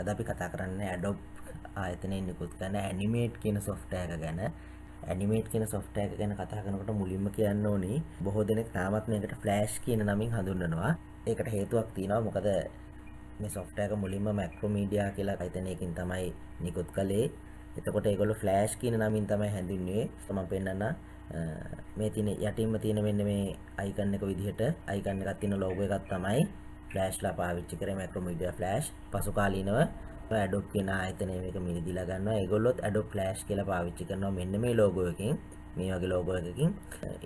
අද අපි කතා කරන්න ඇඩොබ් ආයතනය නිකුත් කරන ඇනිමේට් කියන සොෆ්ටයක ගැන ඇනිමේට් කියෙන සොෆ්ටයක ගැන කතා කනකට මුලින්ම කියන්න ඕනි බොහෝ දෙනෙක් තාමත් මේකට ෆ්ලෑස්් කියන නමින් හඳුන්නනවා ඒකට හේතුවක් තියෙනවා මොකද මේ සොෆ්ටයක මුලින්ම මැක්‍රෝමීඩියා කියලා අයිතනයකින් තමයි නිකුත් කළේ එතකොට ඒගොල ෆ්ලෑස්් කියන නමින් තමයි හැඳින්වේ තම පෙන්න්න මේ තින යටින්ම තියෙන මෙන්න මේ අයිකන්න එක විදිහට අයිකන්න එකත් තින ලෝග එකත් තමයි ෆ්ලෑෂ්ලා පාවිච්චි කර මැක්‍රමීඩිය ෆ්ලෑෂ් පසුකාලීනව ඇඩොක් කියෙන ආතනය එක මිනිදිලා ගන්න ඒගොල්ලොත් ඇඩොක් ෆ්ලෑෂ් කියල පාවිච්චි කරනවා මෙන්න මේ ලෝගෝකින් මේ වගේ ලෝගෝයකින්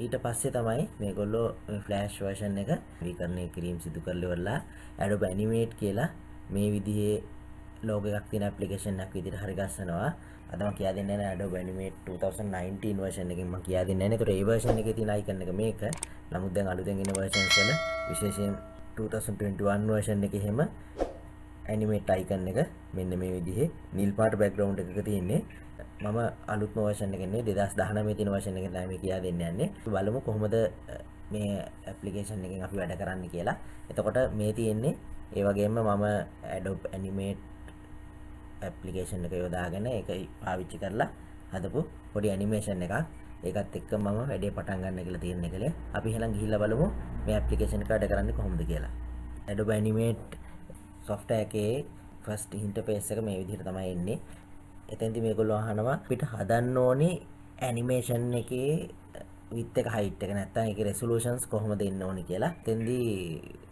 ඊට පස්සේ තමයි මේගොල්ලෝ ෆ්ලෑෂ් වර්ෂන් එක විකරණය කිරීම් සිදු කරලවරලා ඇඩු බැනිමේට් කියලා මේ විදිහේ ලෝගයක් තින පපලිකේෂන්ක් විදිට හරිගස්සනවා අතම කිය දෙන්න ඇඩ බැනිමේට් 2019 වර්ෂන් එකින්ම කියා දෙන්න නතුර ඒවර්ෂණ එක තිනයි කරන එක මේක නමුදැන් අලුතෙන්ගෙන වර්ෂන් කල විශේෂයෙන් 2021 වර්ෂන් එක එහෙම ඇනිමේට් අයිකන් එක මෙන්න මේ විදිහේ නිල් පාට බැක්ග්‍රවුන්ඩ් එකක තියෙන්නේ මම අලුත්ම වර්ෂන් එක නේ 2019 තියෙන වර්ෂන් එක තමයි මේ කියා දෙන්න යන්නේ බලමු කොහොමද මේ ඇප්ලිකේෂන් එකෙන් අපි වැඩ කරන්න කියලා එතකොට මේ තියෙන්නේ ඒ වගේම මම Adobe Animate ඇප්ලිකේෂන් එක යොදාගෙන ඒක පාවිච්චි කරලා හදපු පොඩි ඇනිමේෂන් එකක් ඒකත් එක්ක මම වැඩේ පටන් ගන්න කියලා තීරණය කළේ. අපි එහෙනම් ගිහිල්ලා බලමු මේ ඇප්ලිකේෂන් එක වැඩ කරන්නේ කොහොමද කියලා. Adobe Animate software එකේ first interface එක මේ විදිහට තමයි එන්නේ. එතෙන්දී මේගොල්ලෝ අහනවා අපිට හදන්න ඕනේ animation එකේ විත් එක හයිට් එක නැත්තම් ඒකේ රෙසලූෂන්ස් කොහොමද එන්න ඕනේ කියලා. තෙන්දී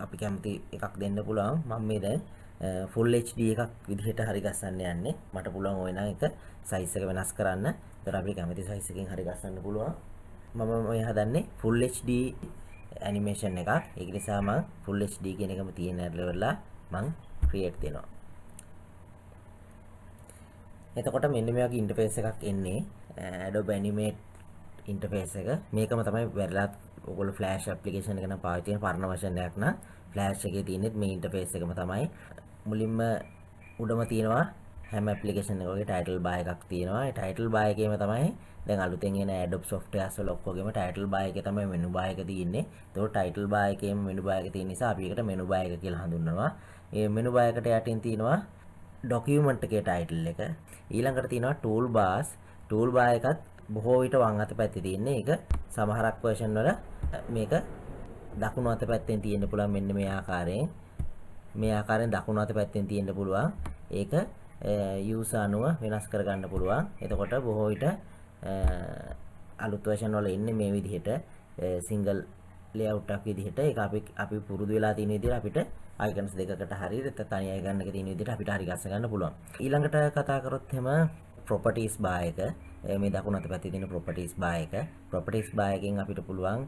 අපි කැමති එකක් දෙන්න පුළුවන්. මම මේ දැන් full HD එකක් විදිහට හරි ගස්සන්න යන්නේ. මට පුළුවන් ওই නම් එක size එක වෙනස් කරන්න. තොර අපි කැමති සයිසකින් හරි ගස්සන්න පුළුවන් මම මේ හදන්නේ ෆුල් HD ඇනිමේෂන් එකක් ඒක නිසා මම ෆුල් HD කියන එකම තියෙන ලෙවල්ලා මම ක්‍රියේට් දෙනවා එතකොට මෙන්න මේ වගේ ඉන්ටර්ෆේස් එකක් එන්නේ Adobe Animate ඉන්ටර්ෆේස් එක මේකම තමයි වැරලා ඔයගොල්ලෝ ෆ්ලෑෂ් ඇප්ලිකේෂන් එක නම් පාවිච්චි කරන පරණ වර්ෂන් එකක් නම් ෆ්ලෑෂ් එකේ තියෙන්නේ මේ ඉන්ටර්ෆේස් එකම තමයි මුලින්ම උඩම තියෙනවා හැම ඇපලිකේෂන් එකකගේ ටයිටල් බාය එකක් තියෙනවා ටයිටල් බායකේම තමයි දැන් අලුතෙන් එන ඇඩොබ් සොෆ්ට්වෙයාර්ස් වල ඔක්කොගෙම ටයිටල් බාය එකේ තමයි මෙනු බාය එක තියෙන්නේ. ඒතකොට ටයිටල් බාය එකේම මෙනු බාය එක තියෙන නිසා අපි ඒකට මෙනු බාය එක කියලා හඳුන්වනවා. මේ මෙනු බාය එකට යටින් තියෙනවා ડોකියුමන්ට් එකේ ටයිටල් එක. ඊළඟට තියෙනවා ටූල් බාස්. ටූල් බාය එකත් බොහෝ විට වම් අත පැත්තේ තියෙන්නේ. ඒක සමහරක් version වල මේක දකුණු අත පැත්තෙන් තියෙන්න පුළුවන් මෙන්න මේ ආකාරයෙන්. මේ ආකාරයෙන් දකුණු අත පැත්තෙන් තියෙන්න පුළුවන්. ඒක යූස අනුව වෙනස් කරගන්න පුළුවන් එතකොට බොහෝ විට අලුත් වශයෙන් වල එන්නේ මේ විදිහට සිංගල් ලේඅවුට් එකක් විදිහට ඒක අපි අපි පුරුදු වෙලා තියෙන විදිහට අපිට icons දෙකකට හරියට තනි icon එක තියෙන විදිහට අපිට හරි ගස්ස ගන්න පුළුවන් ඊළඟට කතා කරොත් එම properties bar එක මේ දකුණු අත පැත්තේ තියෙන properties bar එක properties bar එකෙන් අපිට පුළුවන්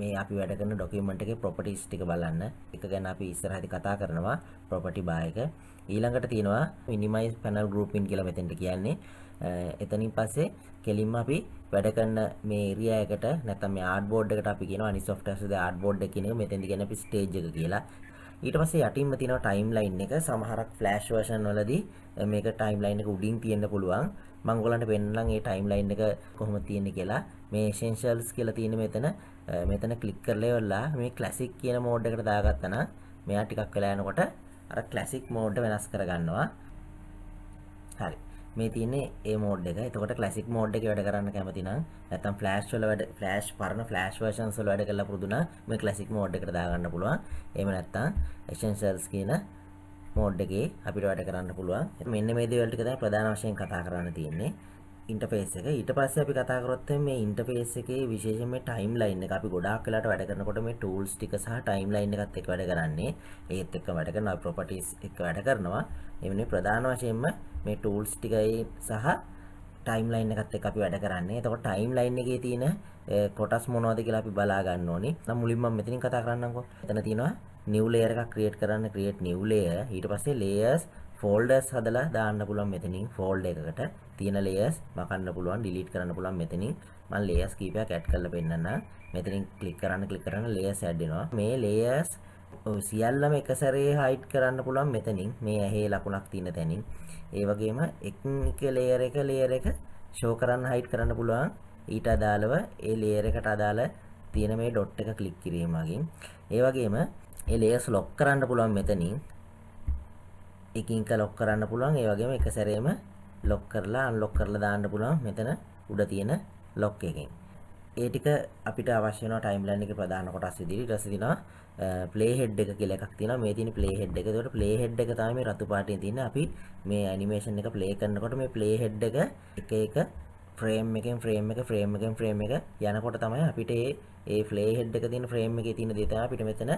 මේ අපි වැඩ කරන document එකේ properties ටික බලන්න ඒක ගැන අපි ඉස්සරහදී කතා කරනවා property bar එක ඊළඟට තියෙනවා minimize panel grouping කියලා මෙතෙන්ට කියන්නේ. එතනින් පස්සේ කෙලින්ම අපි වැඩ කරන මේ ඒරියා එකට නැත්නම් මේ ආඩ් බෝඩ් එකට අපි කියනවා Anisoft as the art board එක කියන එක මෙතෙන්ද කියන්නේ අපි stage එක කියලා. ඊට පස්සේ යටින්ම තියෙනවා time line එක සමහරක් flash version වලදී මේක time line එක උඩින් තියෙන්න පුළුවන්. මම ඔයගලන්ට පෙන්නනම් මේ time line එක කොහොමද තියෙන්නේ කියලා. මේ essentials කියලා තියෙන මෙතන මෙතන click කරලා ඉවරලා මේ classic කියන mode එකට දාගත්තා නම් මෙයා ටිකක් වෙලා යනකොට අර ක්ලැසික් මෝඩ් වෙනස් කරගන්නවා හරි මේ තියන්නේ ඒ මෝඩ් එක එතකොට ක්ලැසික් මෝඩ් එක වැඩ කරන්න කැමති නම් නැත්නම් ෆ්ලෑෂ් වල වැඩ ෆ්ලෑෂ් පරණ ෆ්ලෑෂ් versions වල වැඩ කරලා පුරුදු නම් මේ ක්ලැසික් මෝඩ් එකට දාගන්න පුළුවන් එහෙම නැත්නම් essentials කියන මෝඩ් එකේ අපිට වැඩ කරන්න පුළුවන් මෙන්න මේ දේවල් ටික තමයි ප්‍රධාන වශයෙන් කතා කරන්න තියෙන්නේ ඉන්ටෆේස් එක ඊට පස්සේ අපි කතා කරොත් මේ ඉන්ටර්ෆේස් එකේ විශේෂයෙන් මේ ටයිම් ලයින් එක අපි ගොඩාක් වෙලාට වැඩ කරනකොට මේ ටූල්ස් ටික සහ ටයිම් ලයින් එකත් එක්ක වැඩ කරන්නේ ඒත් එක්ක වැඩ කරන ප්‍රොපර්ටිස් එක්ක වැඩ කරනවා එවනේ ප්‍රධාන වශයෙන්ම මේ ටූල්ස් ටිකයි සහ ටයිම් ලයින් එකත් එක්ක අපි වැඩ කරන්නේ එතකොට ටයිම් ලයින් එකේ තියෙන කොටස් මොනවද කියලා අපි බලා ගන්න ඕනේ නම් මුලින්ම මම මෙතනින් කතා කරන්නම්කෝ එතන තියෙනවා new layer එකක් create කරන්න create new layer ඊට පස්සේ layers folders හදලා දාන්න පුළුවන් මෙතනින් fold එකකට තියෙන layers මකන්න පුළුවන් delete කරන්න පුළුවන් මෙතනින් මම layers කීපයක් add කරලා පෙන්නන්න මෙතනින් click කරන්න click කරන්න layers add වෙනවා මේ layers සියල්ලම එක සැරේ hide කරන්න පුළුවන් මෙතනින් මේ ඇහි ලකුණක් තියෙන තැනින් ඒ වගේම එක එක layer එක layer එක show කරන්න hide කරන්න පුළුවන් ඊට අදාළව ඒ layer එකට අදාළ තියෙන මේ dot එක click කිරීම මගින් ඒ වගේම ඒ layers lock කරන්න පුළුවන් මෙතනින් එකින් එක lock කරන්න පුළුවන් ඒ වගේම එක සැරේම ලොක් කරලා අන්ලොක් කරලා දාන්න පුළුවන් මෙතන උඩ තියෙන ලොක් එකෙන් ඒ ටික අපිට අවශ්‍ය වෙනවා ටයිම්ලයින් එකේ ප්‍රධාන කොටස් විදිහට ඊට පස්සේ තියෙනවා ප්ලේ හෙඩ් එක කියලා එකක් තියෙනවා මේ තියෙන ප්ලේ හෙඩ් එක. ඒකට ප්ලේ හෙඩ් එක තමයි මේ රතු පාටින් තියෙන. අපි මේ ඇනිමේෂන් එක ප්ලේ කරනකොට මේ ප්ලේ හෙඩ් එක එක එක ෆ්‍රේම් එකෙන් ෆ්‍රේම් එක ෆ්‍රේම් එකෙන් ෆ්‍රේම් එක යනකොට තමයි අපිට ඒ ඒ ෆ්ලේ හෙඩ් එක තියෙන ෆ්‍රේම් එකේ තියෙන දේ තමයි අපිට මෙතන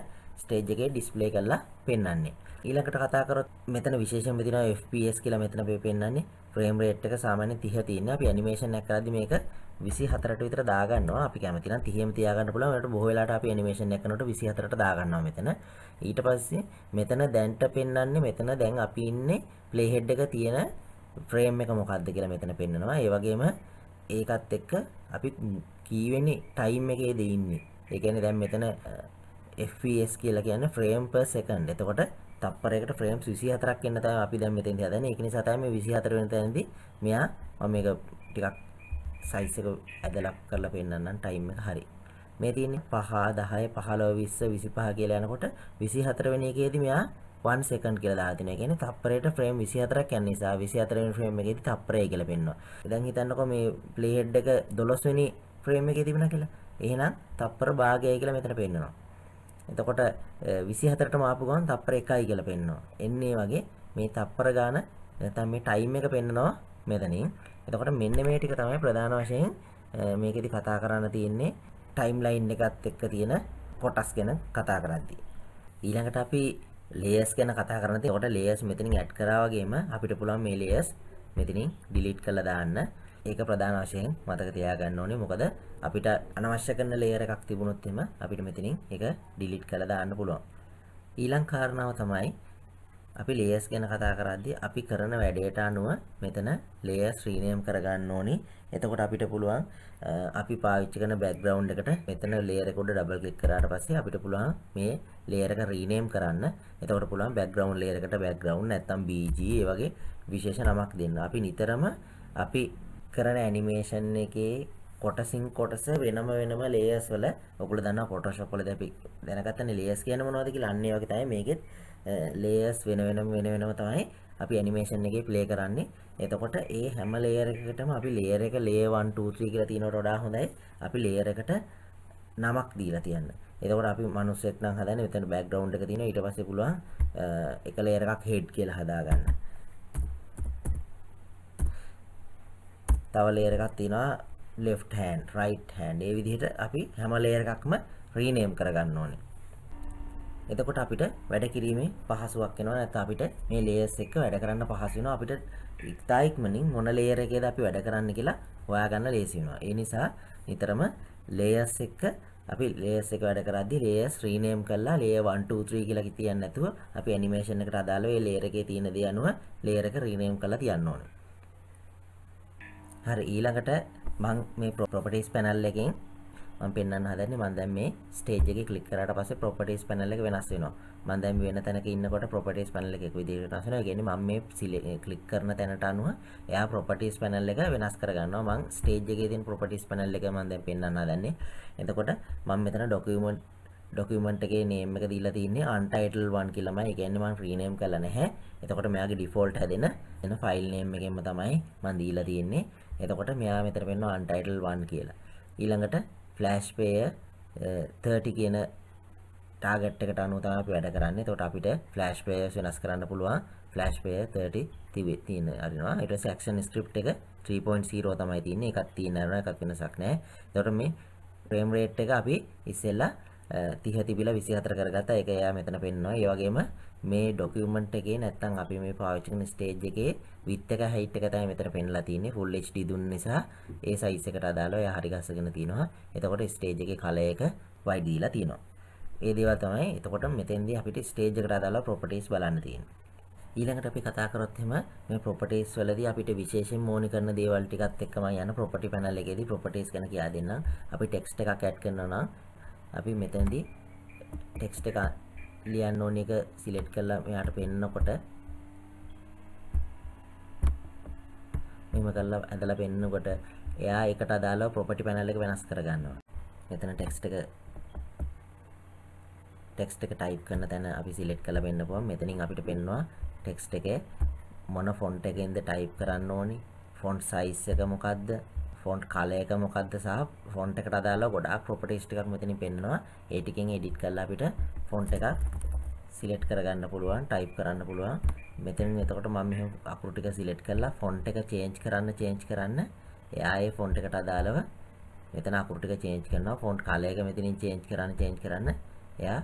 ස්ටේජ් එකේ ඩිස්ප්ලේ කරලා පෙන්වන්නේ. ඊළඟට කතා කරොත් මෙතන විශේෂයෙන්ම තියෙනවා FPS කියලා මෙතන අපි පෙන්වන්නේ ෆ්‍රේම් රේට් එක සාමාන්‍යයෙන් 30 තියෙන. අපි animation එක කරද්දි මේක 24ට විතර දාගන්නවා. අපි කැමති නම් 30ම තියාගන්න පුළුවන්. ඒකට බොහෝ වෙලාවට අපි animation එක කරනකොට 24ට දාගන්නවා මෙතන. ඊට පස්සේ මෙතන දැන්ට පෙන්වන්නේ මෙතන දැන් අපි ඉන්නේ play head එක තියෙන ෆ්‍රේම් එක මොකක්ද කියලා මෙතන පෙන්නවා ඒ වගේම ඒකත් එක්ක අපි කීවෙනි ටයිම් එකේ දෙඉන්නේ ඒකැන දැම් මෙතන FPS කියලා කියන ෆ්‍රේම් පර් සකන්් එතකොට තපරකට ෆ්‍රේම් විසි හතරක් එන්න තම අපි දැම් මෙතන් දන එකනි සතම විසිහතර තැද මෙයා මම එක ටිකක් සයිසක ඇදලක් කරලා පෙන්න්නන්න ටයිම් එක හරි මේ තියන්නේ පහා දහය පහලෝ විස්ස විසි පහ කියලා යනකොට විසි හතරවෙනි එකේද මෙයා 1 second කියලා දාලා තිනවා. ඒ කියන්නේ තප්පරයට frame 24ක් යන නිසා 24 වෙනි frame එකේදී තප්පරය කියලා පෙන්වනවා. දැන් හිතන්නකෝ මේ play head එක 12 වෙනි frame එකේ තිබුණා කියලා. එහෙනම් තප්පර භාගයයි කියලා මෙතන පෙන්වනවා. එතකොට 24ටම ආපු ගමන් තප්පර 1යි කියලා පෙන්වනවා. එන්නේ වගේ මේ තප්පර ගාන නැත්නම් මේ time එක පෙන්වනවා මෙතනින්. එතකොට මෙන්න මේ ටික තමයි ප්‍රධාන වශයෙන් මේකෙදි කතා කරන්න තියෙන්නේ ටයිම් ලයින් එකත් එක්ක තියෙන කොටස් ගැන කතා කරද්දී. ඊළඟට අපි ලේස් ගැන කතා කරනති ඔට ලේස් මෙතිනින් ඇඩ් කරාවගේම අපිට පුළුවන් මේ ලේස් මෙතිනින් ඩිලිට් කළ දාන්න ඒක ප්‍රධාන වශයෙන් මතක තියාගන්න ඕනේ මොකද අපිට අනවශ්‍ය කරන ලේයර එකක් තිබුණොත් එම අපිට මෙතනින් ඒක ඩිලිට් කළ දාන්න පුළුවන් ඊළඟ කාරණාව තමයි අපි ලේයර්ස් ගැන කතා කරද්දී අපි කරන වැඩේට අනුව මෙතන ලේයර් ශ්‍රීනේම් කරගන්න ඕනේ එතකොට අපිට පුළුවන් අපි පාවිච්චි කරන බෑග්‍රවුන්් එකට මෙතන ලේරකොඩ ඩබල් ක්ලික් කරාට පස්සේ අපිට පුළුවන් මේ ලේරක රීනේම් කරන්න එතකොට පුළුවන් බෑග්‍රවුන්් ලේරකට බෑග්‍රවුන්් නැත්තම් BG ඒ වගේ විශේෂ නමක් දෙන්න. අපි නිතරම අපි කරන ඇනිමේෂන් එකේ කොටසින් කොටස වෙනම වෙනම ලේයර්ස් වල ඔගොල්ලෝ දන්නා Photoshop වලදී අපි දැනගත්තනේ ලේයර්ස් කියන්නේ මොනවද කියලා අන්න ඒ වගේ තමයි මේකෙත් ලේයර්ස් වෙන වෙනම වෙන වෙනම තමයි අපි ඇනිමේෂන් එකේ ප්ලේ කරන්නේ. එතකොට ඒ හැම ලේයර් එකකටම අපි ලේයර් එක ලේයර් 1 2 3 කියලා තියනවට වඩා හොඳයි අපි ලේයර් එකට නමක් දීලා තියන්න. එතකොට අපි මිනිස්සෙක් නම් හදන්නේ මෙතන බෑග්ග්‍රවුන්ඩ් එක තියෙනවා ඊට පස්සේ පුළුවන් එක ලේයර් එකක් හෙඩ් කියලා හදාගන්න. තව ලේයර් එකක් තියෙනවා left hand right hand ඒ විදිහට අපි හැම ලේයර් එකක්ම rename කරගන්න ඕනේ. එතකොට අපිට වැඩ කිරීමේ පහසුවක් වෙනවා නැත්නම් අපිට මේ ලේයර්ස් එක වැඩ කරන්න පහසු වෙනවා අපිට ඉතා ඉක්මනින් මොන ලේයර් එකේද අපි වැඩ කරන්න කියලා හොයාගන්න ලේසි වෙනවා. ඒ නිසා නිතරම ලේයර්ස් එක අපි ලේයර්ස් එක වැඩ කරද්දී ලේයර්ස් රීනේම් කරලා ලේයර් 1 2 3 කියලා කියන්නේ නැතුව අපි ඇනිමේෂන් එකට අදාළව ඒ ලේයර් එකේ තියෙන දේ අනුව ලේයර් එක රීනේම් කරලා තියන්න ඕනේ. හරි ඊළඟට මම මේ ප්‍රොපර්ටිස් පැනල් එකෙන් මම පෙන්වන්න හදන්නේ මම දැන් මේ ස්ටේජ් එකේ ක්ලික් කරාට පස්සේ properties panel එක වෙනස් වෙනවා. මම දැන් වෙන තැනක ඉන්නකොට properties panel එක එක විදිහකට වෙනස් වෙනවා. ඒ කියන්නේ මම මේ ක්ලික් කරන තැනට අනුව එයා properties panel එක වෙනස් කරගන්නවා. මම ස්ටේජ් එකේ තියෙන properties panel එක මම දැන් පෙන්වන්න හදන්නේ. එතකොට මම මෙතන document ඩොකමට එක නේම එක දීලා තින්නේ අන්ටයිටල් වන් කියලම එකන්න මන් ්‍රීනේම් කල නැහැ එතකොට මෙයාගේ ඩිෆෝල්ට් හැදෙන එන ෆයිල් නේම් එකෙන්ම තමයි මන් දීලා තියෙන්නේ එතකොට මෙයා මෙතර වෙන්න අන්ටයිටල් වන් කියලා ඊළඟට ෆ්ලෑස්්පය 30 eh, කියන ටාගට් එකට අනුව තමයි අපි වැඩ කරන්නේ. එතකොට අපිට ෆ්ලෑෂ් පේයර්ස් වෙනස් කරන්න පුළුවන්. ෆ්ලෑෂ් පේයර් 30 තියෙන අරිනවා. ඊට පස්සේ ඇක්ෂන් ස්ක්‍රිප්ට් එක 3.0 තමයි තියෙන්නේ. එකක් තියෙන අරන එකක් වෙනසක් නැහැ. එතකොට මේ ෆ්‍රේම් රේට් එක අපි ඉස්සෙල්ලා 30 eh, තිබිලා 24 කරගත්තා. ඒක එයා මෙතන පෙන්නනවා. ඒ වගේම මේ ඩොකියුමන්ට් එකේ නැත්තම් අපි මේ පාවිච්චි කරන ස්ටේජ් එකේ width එක height එක තමයි මෙතන පෙන්ලා තියෙන්නේ full HD දුන්න නිසා ඒ size එකට අදාළව එයා හරි ගස්සගෙන තිනවා. එතකොට ස්ටේජ් එකේ color එක wide දීලා තිනවා. ඒ දේවල් තමයි. එතකොට මෙතෙන්දී අපිට ස්ටේජ් එකට අදාළව properties බලන්න තියෙන්නේ. ඊළඟට අපි කතා කරොත් එහෙම මේ properties වලදී අපිට විශේෂයෙන් ඕනි කරන දේවල් ටිකත් එක්කම යන property panel එකේදී properties ගැන කියලා දෙන්නම්. අපි text එකක් add කරනවා නම් අපි මෙතෙන්දී text එක ලියන්න ඕන එක සිලෙට් කරලා මෙයාට පෙන්නකොට මෙහෙම කරලා ඇඳලා පෙන්නකොට එයා ඒකට අදාළව property panel එක වෙනස් කරගන්නවා. මෙතන text එක text එක type කරන තැන අපි සිලෙක්ට් කරලා වෙන්න පුළුවන්. මෙතනින් අපිට පෙන්නවා text එකේ මොන font එකෙන්ද type කරන්න ඕනි, font size එක මොකද්ද, ෆොන්ට් කලය එක මොකද්ද සහ ෆොන්ට් එකට අදාළව ගොඩාක් ප්‍රොපර්ටිස් ටිකක් මෙතනින් පෙන්වනවා. ඒ ටිකෙන් edit කරලා අපිට ෆොන්ට් එකක් select කරගන්න පුළුවන්, type කරන්න පුළුවන්. මෙතනින් එතකොට මම මෙහෙම අකුරු ටික select කරලා ෆොන්ට් එක change කරන්න change කරන්න එයා ඒ ෆොන්ට් එකට අදාළව මෙතන අකුරු ටික change කරනවා. ෆොන්ට් කලය එක මෙතනින් change කරන්න change කරන්න එයා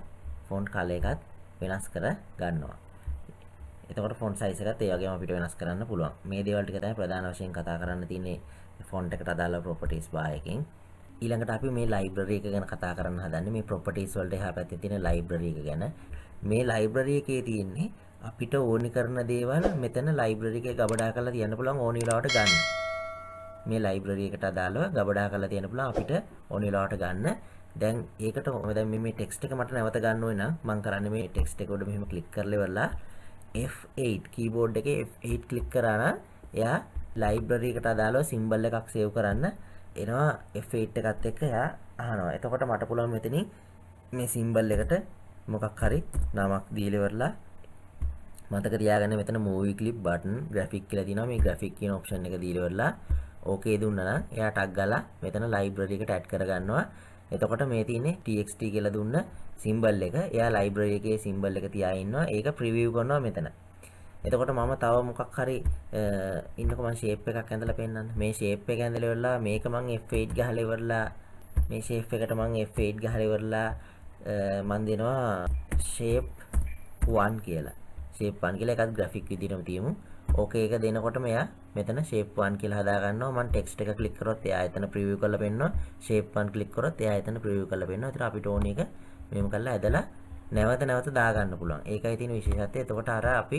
ෆොන්ට් කලය එකත් වෙනස් කර ගන්නවා. එතකොට ෆොන්ට් size එකත් ඒ වගේම අපිට වෙනස් කරන්න පුළුවන්. මේ දේවල් ටික තමයි ප්‍රධාන වශයෙන් කතා කරන්න තියෙන්නේ ෆොන්ට එකට අදාල ප්‍රොපටස් බායකින් ඊළඟට අපි මේ ලයිබ්‍රරි එක ගැන කතා කරන්න හදන්න මේ ප්‍රොපටස් වලට එහා පැත්තේ තියෙන ලයිබ්‍රරි එක ගැන මේ ලයිබ්‍රරි එකේ තියෙන්නේ අපිට ඕනි කරන දේවල් මෙතන ලයිබ්‍රරි එකේ ගබඩා කරලා තියන්න පුළුවන් ඕනි වෙලාවට ගන්න. මේ ලයිබ්‍රරි එකට අදාළව ගබඩා කරලා තියෙන පුළුවන් අපිට ඕන වෙලාවට ගන්න. දැන් ඒකට දැන් මේ මේ ටෙක්ස්ට් එක මට නැවත ගන්න ඕන නම් මම කරන්නේ මේ ටෙක්ස්ට් එක උඩ මෙහෙම ක්ලික් කරලා ඉවරලා F8 කීබෝඩ් එකේ F8 ක්ලික් කරා නම් එයා ලයිබ්‍රරි එකට අදාළව සිම්බල් එකක් සේව් කරන්න එනවා F8 එකත් එක්ක එයා අහනවා. එතකොට මට පුළුවන් මෙතනින් මේ සිම්බල් එකට මොකක් හරි නමක් දීලා ඉවරලා මතක තියාගන්න මෙතන මූවි ක්ලිප් බටන් ග්‍රැෆික් කියලා තියෙනවා. මේ ග්‍රැෆික් කියන ඔප්ෂන් එක දීලා ඉවරලා ඕකේ දුන්නා නම් එයා ටග් ගාලා මෙතන ලයිබ්‍රරි එකට ඇඩ් කරගන්නවා. එතකොට මේ තියෙන්නේ txt කියලා දුන්න සිම්බල් එක. එයා ලයිබ්‍රරි එකේ සිම්බල් එක තියා ඉන්නවා. ඒක ප්‍රිවිව් කරනවා මෙතන. එතකොට මම තව මොකක් හරි ඉන්නකම ශේප් එකක් ඇඳලා පෙන්වන්න. මේ ශේප් එක ඇඳලා ඉවරලා මේක මම F8 ගහලා ඉවරලා මේ ශේප් එකට මම F8 ගහලා ඉවරලා මම දෙනවා ශේප් 1 කියලා. ශේප් 1 කියලා එකත් ග්‍රැෆික් විදිහටම තියමු. ඕකේ එක දෙනකොට මෙයා මෙතන shape 1 කියලා හදා ගන්නවා මම text එක click කරොත් එයා එතන preview කරලා පෙන්නනවා shape 1 click කරොත් එයා එතන preview කරලා පෙන්නනවා. ඒතර අපිට ඕන එක මෙහෙම කරලා ඇදලා නැවත නැවත දාගන්න පුළුවන්. ඒකයි තියෙන විශේෂත්වය. එතකොට අර අපි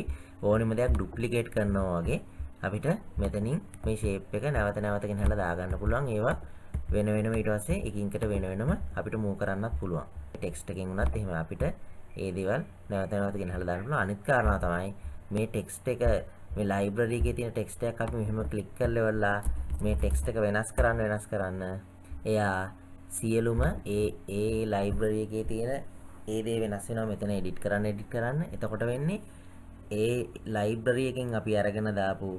ඕනෙම දෙයක් ඩුප්ලිකේට් කරනවා වගේ අපිට මෙතනින් මේ shape එක නැවත නැවත ගෙනහලා දාගන්න පුළුවන්. ඒවා වෙන වෙනම ඊට පස්සේ එකින්කට වෙන වෙනම අපිට move කරන්නත් පුළුවන්. text එකෙන් උනත් එහෙම අපිට ඒ දේවල් නැවත නැවත ගෙනහලා දාන්න පුළුවන්. අනිත් කාරණා තමයි මේ text එක මේ library එකේ තියෙන text එකක් අපි මෙහෙම click කරලා මේ text එක වෙනස් කරන්න වෙනස් කරන්න එයා සියලුම ඒ ඒ ලයිබ්‍රරි එකේ තියෙන ඒ දේ වෙනස් වෙනවා මෙතන එඩිට් කරන්න එඩිට් කරන්න එතකොට වෙන්නේ ඒ ලයිබ්‍රරි එකෙන් අපි අරගෙන දාපු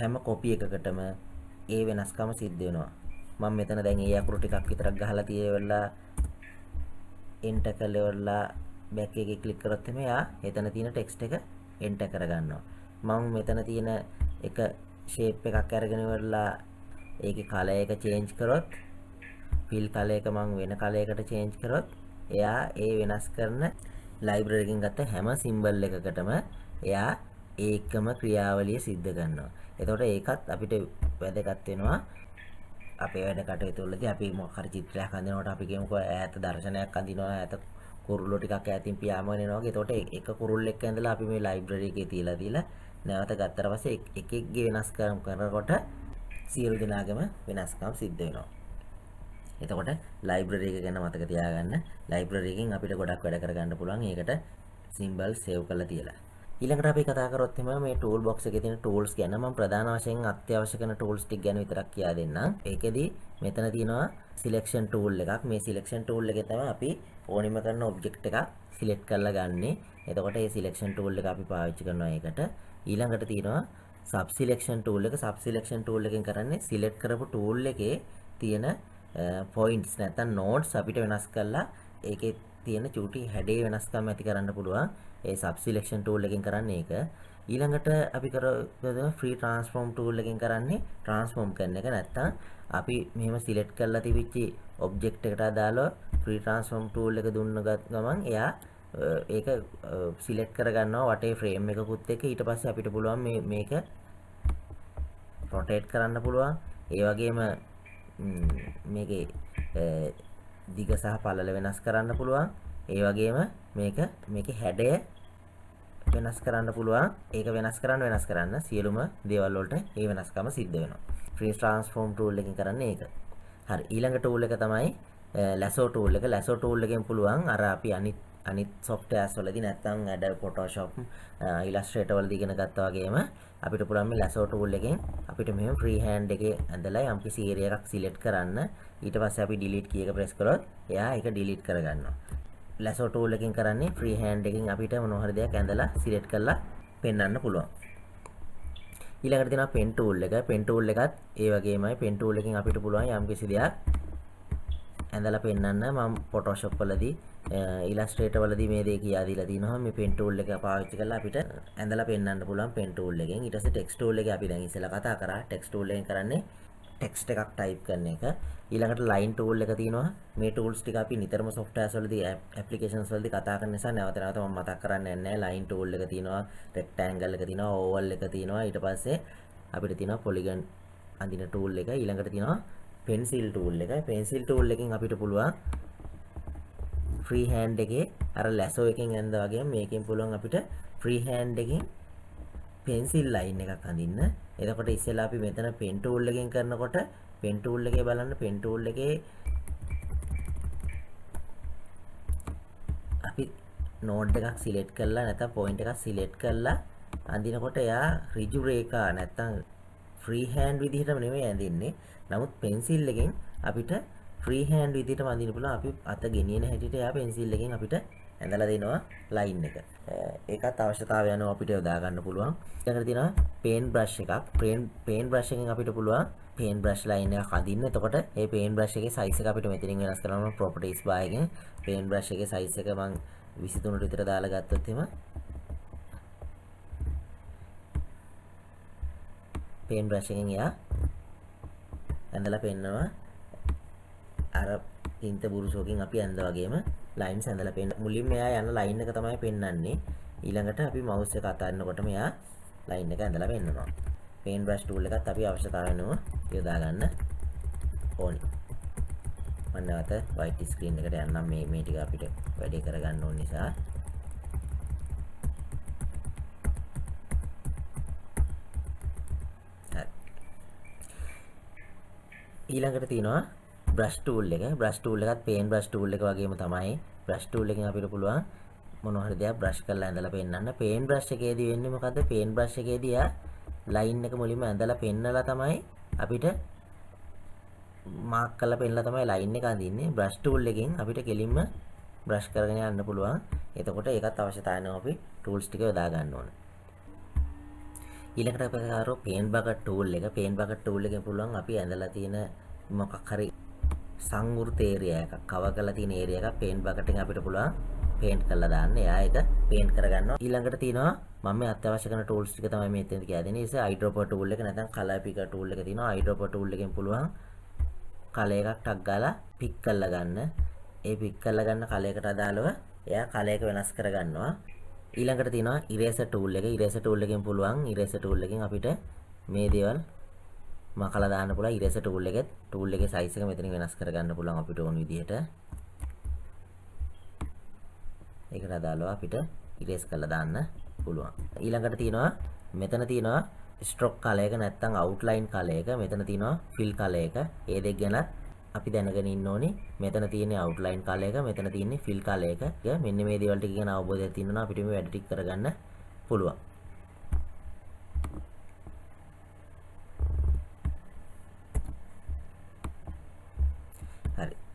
හැම කොපි එකකටම ඒ වෙනස්කම සිද්ධ වෙනවා මම මෙතන දැන් ඒ අකුරු ටිකක් විතරක් ගහලා තියෙවලා එන්ටර් කළේවලා බෑක් එකේ ක්ලික් කරොත් එමේ යා එතන තියෙන ටෙක්ස්ට් එක එන්ටර් කරගන්නවා මම මෙතන තියෙන එක ෂේප් එකක් අරගෙන ඉවරලා ඒකේ කලර එක චේන්ජ් කරොත් ෆිල් කලර එක මම වෙන කලරයකට චේන්ජ් කරොත් එයා ඒ වෙනස් කරන library එකෙන් ගත්ත හැම symbol එකකටම එයා ඒකම ක්‍රියාවලිය සිද්ධ කරනවා. එතකොට ඒකත් අපිට වැදගත් වෙනවා අපේ වැඩ කටයුතු වලදී අපි මොකක් හරි චිත්‍රයක් අඳිනකොට අපි කියමුකෝ ඈත දර්ශනයක් අඳිනවා ඈත කුරුල්ලෝ ටිකක් ඈතින් පියාඹගෙන යනවා. එතකොට එක කුරුල්ලෙක් ඇඳලා අපි මේ library එකේ තියලා දීලා නැවත ගත්තට පස්සේ එකෙක්ගේ වෙනස්කම් කරනකොට සියලු දෙනාගම වෙනස්කම් සිද්ධ වෙනවා. එතකොට ලයිබ්‍රරි එක ගැන මතක තියාගන්න ලයිබ්‍රරි එකෙන් අපිට ගොඩක් වැඩ කරගන්න පුළුවන් ඒකට සිම්බල් සේව් කරලා තියලා ඊළඟට අපි කතා කරොත් එම මේ ටූල් බොක්ස් එකේ තියෙන ටූල්ස් ගැන මම ප්‍රධාන වශයෙන් අත්‍යවශ්‍ය කරන ටූල්ස් ටික ගැන විතරක් කියා දෙන්නම්. ඒකෙදි මෙතන තියෙනවා සිලෙක්ෂන් ටූල් එකක්. මේ සිලෙක්ෂන් ටූල් එකේ තමයි අපි ඕනෙම කරන ඔබ්ජෙක්ට් එකක් සිලෙක්ට් කරලා ගන්නෙ. එතකොට මේ සිලෙක්ෂන් ටූල් එක අපි පාවිච්චි කරනවා ඒකට. ඊළඟට තියෙනවා සබ් සිලෙක්ෂන් ටූල් එක. සබ් සිලෙක්ෂන් ටූල් එකෙන් කරන්නේ සිලෙක්ට් කරපු ටූල් එකේ තියෙන පොයින්ට්ස් නැත්තම් නෝඩ්ස් අපිට වෙනස් කරලා ඒකේ තියෙන චූටි හැඩේ වෙනස්කම් ඇති කරන්න පුළුවන් ඒ සබ් සිලෙක්ෂන් ටූල් එකෙන් කරන්නේ ඒක ඊළඟට අපි කරගද ෆ්‍රී ට්‍රාන්ස්ෆෝර්ම් ටූල් එකෙන් කරන්නේ ට්‍රාන්ස්ෆෝර්ම් කරන එක නැත්තම් අපි මෙහෙම සිලෙක්ට් කරලා තිබිච්චි ඔබ්ජෙක්ට් එකට අදාළව ෆ්‍රී ට්‍රාන්ස්ෆෝර්ම් ටූල් එක දුන්න ගමන් එයා ඒක සිලෙක්ට් කරගන්නවා වටේ ෆ්‍රේම් එකකුත් එක ඊට පස්සේ අපිට පුළුවන් මේක රොටේට් කරන්න පුළුවන් ඒ වගේම මේකේ දිග සහ පළල වෙනස් කරන්න පුළුවන් ඒ වගේම මේක මේකේ හැඩය වෙනස් කරන්න පුළුවන් ඒක වෙනස් කරන්න වෙනස් කරන්න සියලුම දේවල් වලට ඒ වෙනස්කම සිද්ධ වෙනවා ෆ්‍රී ට්‍රාන්ස්ෆෝම් ටූල් එකෙන් කරන්නේ ඒක හරි ඊළඟ ටූල් එක තමයි ලැසෝ ටූල් එක ලැසෝ ටූල් එකෙන් පුළුවන් අර අපි අනිත් අනිත් සොෆ්ට්වෙයාර්ස් වලදී නැත්නම් Adobe Photoshop Illustrator වලදී ඉගෙන ගත්තා වගේම අපිට පුළුවන් මේ lasso tool එකෙන් අපිට මෙහෙම free hand එකේ ඇඳලා යම්කිසි area එකක් select කරන්න ඊට පස්සේ අපි delete key එක press කරොත් එයා ඒක delete කරගන්නවා lasso tool එකෙන් කරන්නේ free hand එකෙන් අපිට මොනවා හරි දෙයක් ඇඳලා select කරලා පෙන්වන්න පුළුවන් ඊළඟට තියෙනවා pen tool එක pen tool එකත් ඒ වගේමයි pen tool එකෙන් අපිට පුළුවන් යම්කිසි දෙයක් ඇඳලා පෙන්වන්න මම Photoshop වලදී ඉලස්ට්‍රේට වලදි මේ දේ කියා දීලා තිනවා මේ පෙන් ටූල් එක පාවිච්චි කරලා අපිට ඇඳලා පෙන්වන්න පුළුවන් පෙන් ටූල් එකෙන් ඊට පස්සේ ටෙක්ස්ට් ටූල් එක අපි දැන් ඉස්සෙල්ලා කතා කරා ටෙක්ස්ට් ටූල් එකෙන් කරන්නේ ටෙක්ස්ට් එකක් ටයිප් කරන එක ඊළඟට ලයින් ටූල් එක තියෙනවා මේ ටූල්ස් ටික අපි නිතරම සොෆ්ට්වෙයාර්ස් වලදී ඇප්ලිකේෂන්ස් වලදී කතා කරන නිසා නැවත නැවත මම මතක් කරන්නේ නැහැ ලයින් ටූල් එක තියෙනවා රෙක්ටැන්ගල් එක තියෙනවා ඕවල් එක තියෙනවා ඊට පස්සේ අපිට තියෙනවා පොලිගන් අඳින ටූල් එක ඊළඟට තියෙනවා පෙන්සිල් ටූල් එක පෙන්සිල් ටූල් එකෙන් අපිට පුළුවන් ෆ්‍රී හෑන්ඩ් එකේ අර ලැසෝ එකෙන් ඇඳ වගේ මේකෙන් පුළුවන් අපිට ෆ්‍රී හෑන්ඩ් එකෙන් පෙන්සිල් ලයින් එකක් අඳින්න. එතකොට ඉස්සෙල්ලා අපි මෙතන පෙන් ටූල් එකෙන් කරනකොට පෙන් ටූල් එකේ බලන්න පෙන් ටූල් එකේ අපි නෝඩ් එකක් සිලෙක්ට් කරලා නැත්නම් පොයින්ට් එකක් සිලෙක්ට් කරලා අඳිනකොට එයා ඍජු රේඛා නැත්නම් ෆ්‍රී හෑන්ඩ් විදිහටම නෙමෙයි ඇඳින්නේ. නමුත් පෙන්සිල් එකෙන් අපිට ෆ්‍රී හෑන්ඩ් විදිහට වඳින්න පුළුවන් අපි අත ගෙනියන හැටියට එයා පෙන්සිල් එකෙන් අපිට ඇඳලා දෙනවා ලයින් එක. ඒකත් අවශ්‍යතාවය අනුව අපිට යොදා ගන්න පුළුවන්. ඊළඟට තියෙනවා පේන් බ්‍රෂ් එකක්. පේන් පේන් බ්‍රෂ් එකෙන් අපිට පුළුවන් පේන් බ්‍රෂ් ලයින් එක හදින්න. එතකොට මේ පේන් බ්‍රෂ් එකේ සයිස් එක අපිට මෙතනින් වෙනස් කරන්න ඕන ප්‍රොපර්ටිස් බාර් එකෙන් පේන් බ්‍රෂ් එකේ සයිස් එක මම 23ට විතර දාලා ගත්තොත් එම පේන් බ්‍රෂ් එකෙන් එයා ඇඳලා පෙන්නවා අර පින්ත බුරුසෝකින් අපි ඇඳ වගේම ලයින්ස් ඇඳලා පෙන්න. මුලින්ම එයා යන ලයින් එක තමයි පෙන්වන්නේ. ඊළඟට අපි මවුස් එක අතාරිනකොටම එයා ලයින් එක ඇඳලා පෙන්නනවා. පේන් බ්‍රෂ් ටූල් එකත් අපි අවශ්‍යතාවය වෙනුව යොදා ගන්න ඕනි. මම නැවත white screen එකට යන්නම් මේ මේ ටික අපිට වැඩේ කරගන්න ඕන නිසා. ඊළඟට තියෙනවා බ්‍රෂ් ටූල් එක බ්‍රෂ් ටූල් එකත් පේන් බ්‍රෂ් ටූල් එක වගේම තමයි බ්‍රෂ් ටූල් එකෙන් අපිට පුළුවන් මොන හරි දෙයක් බ්‍රෂ් කරලා ඇඳලා පෙන්වන්න පේන් බ්‍රෂ් එකේදී වෙන්නේ මොකද්ද පේන් බ්‍රෂ් එකේදී ආ ලයින් එක මුලින්ම ඇඳලා පෙන්නලා තමයි අපිට මාක් කරලා පෙන්නලා තමයි ලයින් එක අඳින්නේ බ්‍රෂ් ටූල් එකෙන් අපිට කෙලින්ම බ්‍රෂ් කරගෙන යන්න පුළුවන් එතකොට ඒකත් අවශ්‍යතාවයනෝ අපි ටූල්ස් ටික යොදා ගන්න ඕන ඊළඟට අපි කරෝ පේන් බකට් ටූල් එක පේන් බකට් ටූල් එකෙන් පුළුවන් අපි ඇඳලා තියෙන මොකක් හරි සංවෘත ඒරියා එකක් කව කරලා තියෙන ඒරියා එකක් පේන්ට් බකට් එකෙන් අපිට පුළුවන් පේන්ට් කරලා දාන්න. එයා ඒක පේන්ට් කරගන්නවා. ඊළඟට තියෙනවා මම මේ අත්‍යවශ්‍ය කරන tools ටික තමයි මේ එතනදී කියලා දෙන්නේ. ඒ නිසා eyedropper tool එක නැත්නම් color picker tool එක තියෙනවා. eyedropper tool එකෙන් පුළුවන් color එකක් ටක් ගාලා pick කරලා ගන්න. ඒ pick කරලා ගන්න colorකට අදාළව එයා color එක වෙනස් කරගන්නවා. ඊළඟට තියෙනවා eraser tool එක. eraser tool එකෙන් පුළුවන් eraser tool එකෙන් අපිට මේ දේවල් මකලා දාන්න පුළුවන් ඉරස ටූල් එකෙත් ටූල් එකේ සයිස් එක මෙතන වෙනස් කරගන්න පුළුවන් අපිට ඕන විදිහට ඒකට අදාළව අපිට ඉරේස් කරලා දාන්න පුළුවන් ඊළඟට තියෙනවා මෙතන තියෙනවා ස්ට්‍රොක් කලයක නැත්නම් අවුට්ලයින් කලයක මෙතන තියෙනවා ෆිල් කලයක ඒ දෙක ගැනත් අපි දැනගෙන ඉන්න ඕනි මෙතන තියෙන්නේ අවුට්ලයින් කලයක මෙතන තියෙන්නේ ෆිල් කලයක මෙන්න මේ දේවල් ටික ගැන අවබෝධයක් තියෙනවා අපිට මේ වැඩ ටික කරගන්න පුළුවන්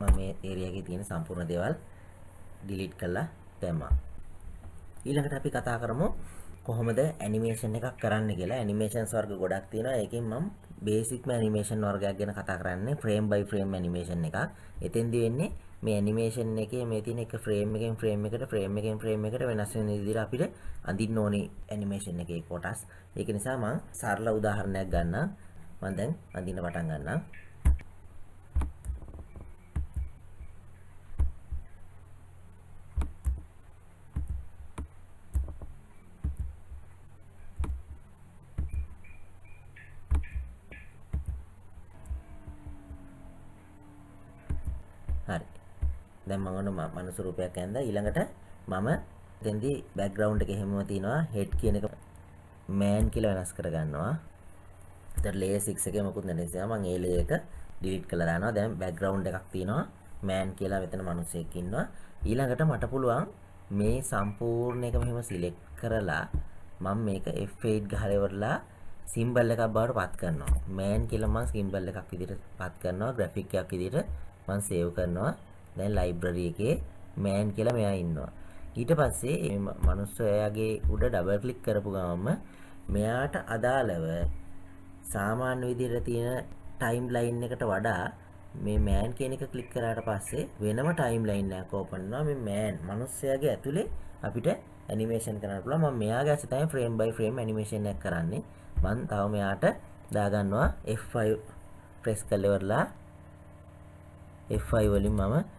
මම මේ ඒරියා එකේ තියෙන සම්පූර්ණ දේවල් ඩිලීට් කරලා දැම්මා. ඊළඟට අපි කතා කරමු කොහොමද ඇනිමේෂන් එකක් කරන්න කියලා. ඇනිමේෂන්ස් වර්ග ගොඩක් තියෙනවා. ඒකෙන් මම බේසික්ම ඇනිමේෂන් වර්ගයක් ගැන කතා කරන්නේ ෆ්‍රේම් බයි ෆ්‍රේම් ඇනිමේෂන් එකක්. එතෙන්දී වෙන්නේ මේ ඇනිමේෂන් එකේ මේ තියෙන එක ෆ්‍රේම් එකෙන් ෆ්‍රේම් එකට ෆ්‍රේම් එකෙන් ෆ්‍රේම් එකට වෙනස් වෙන විදිහට අපිට අඳින්න ඕනේ ඇනිමේෂන් එකේ කොටස්. ඒක නිසා මම සරල උදාහරණයක් ගන්නම්. මම දැන් අඳින්න පටන් ගන්නම්. ස්වරූපයක් ඇන්දා ඊළඟට මම එතෙන්දී බෑග්ග්‍රවුන්ඩ් එක එහෙමම තියෙනවා හෙඩ් කියන එක මෑන් කියලා වෙනස් කරගන්නවා එතකොට ලේයර් 6 එකේ මොකුත් නැති නිසා මම ඒ ලේයර් එක ඩිලීට් කරලා දානවා දැන් බෑග්ග්‍රවුන්ඩ් එකක් තියෙනවා මෑන් කියලා මෙතන මිනිහෙක් ඉන්නවා ඊළඟට මට පුළුවන් මේ සම්පූර්ණ එක මෙහෙම සිලෙක්ට් කරලා මම මේක F8 ගහලා ඉවරලා සිම්බල් එකක් බවට පත් කරනවා. මෑන් කියලා මම සිම්බල් එකක් විදිහට පත් කරනවා. ග්‍රැෆික් එකක් විදිහට මම සේව් කරනවා. දැන් ලයිබ්‍රරි එකේ මෑන් කියලා මෙයා ඉන්නවා. ඊට පස්සේ මේ මනුස්සයාගේ උඩ ඩබල් ක්ලික් කරපු ගමන්ම මෙයාට අදාළව සාමාන්‍ය විදිහට තියෙන ටයිම් ලයින් එකට වඩා මේ මෑන් කියන එක ක්ලික් කරාට පස්සේ වෙනම ටයිම් ලයින් එකක් ඕපන් වෙනවා මේ මෑන් මනුස්සයාගේ ඇතුලේ අපිට ඇනිමේෂන් කරන්න පුළුවන් මම මෙයාගේ ඇස තමයි ෆ්‍රේම් බයි ෆ්‍රේම් ඇනිමේෂන් එකක් කරන්නේ මම තව මෙයාට දාගන්නවා F5 ප්‍රෙස් කරලා F5 වලින් මම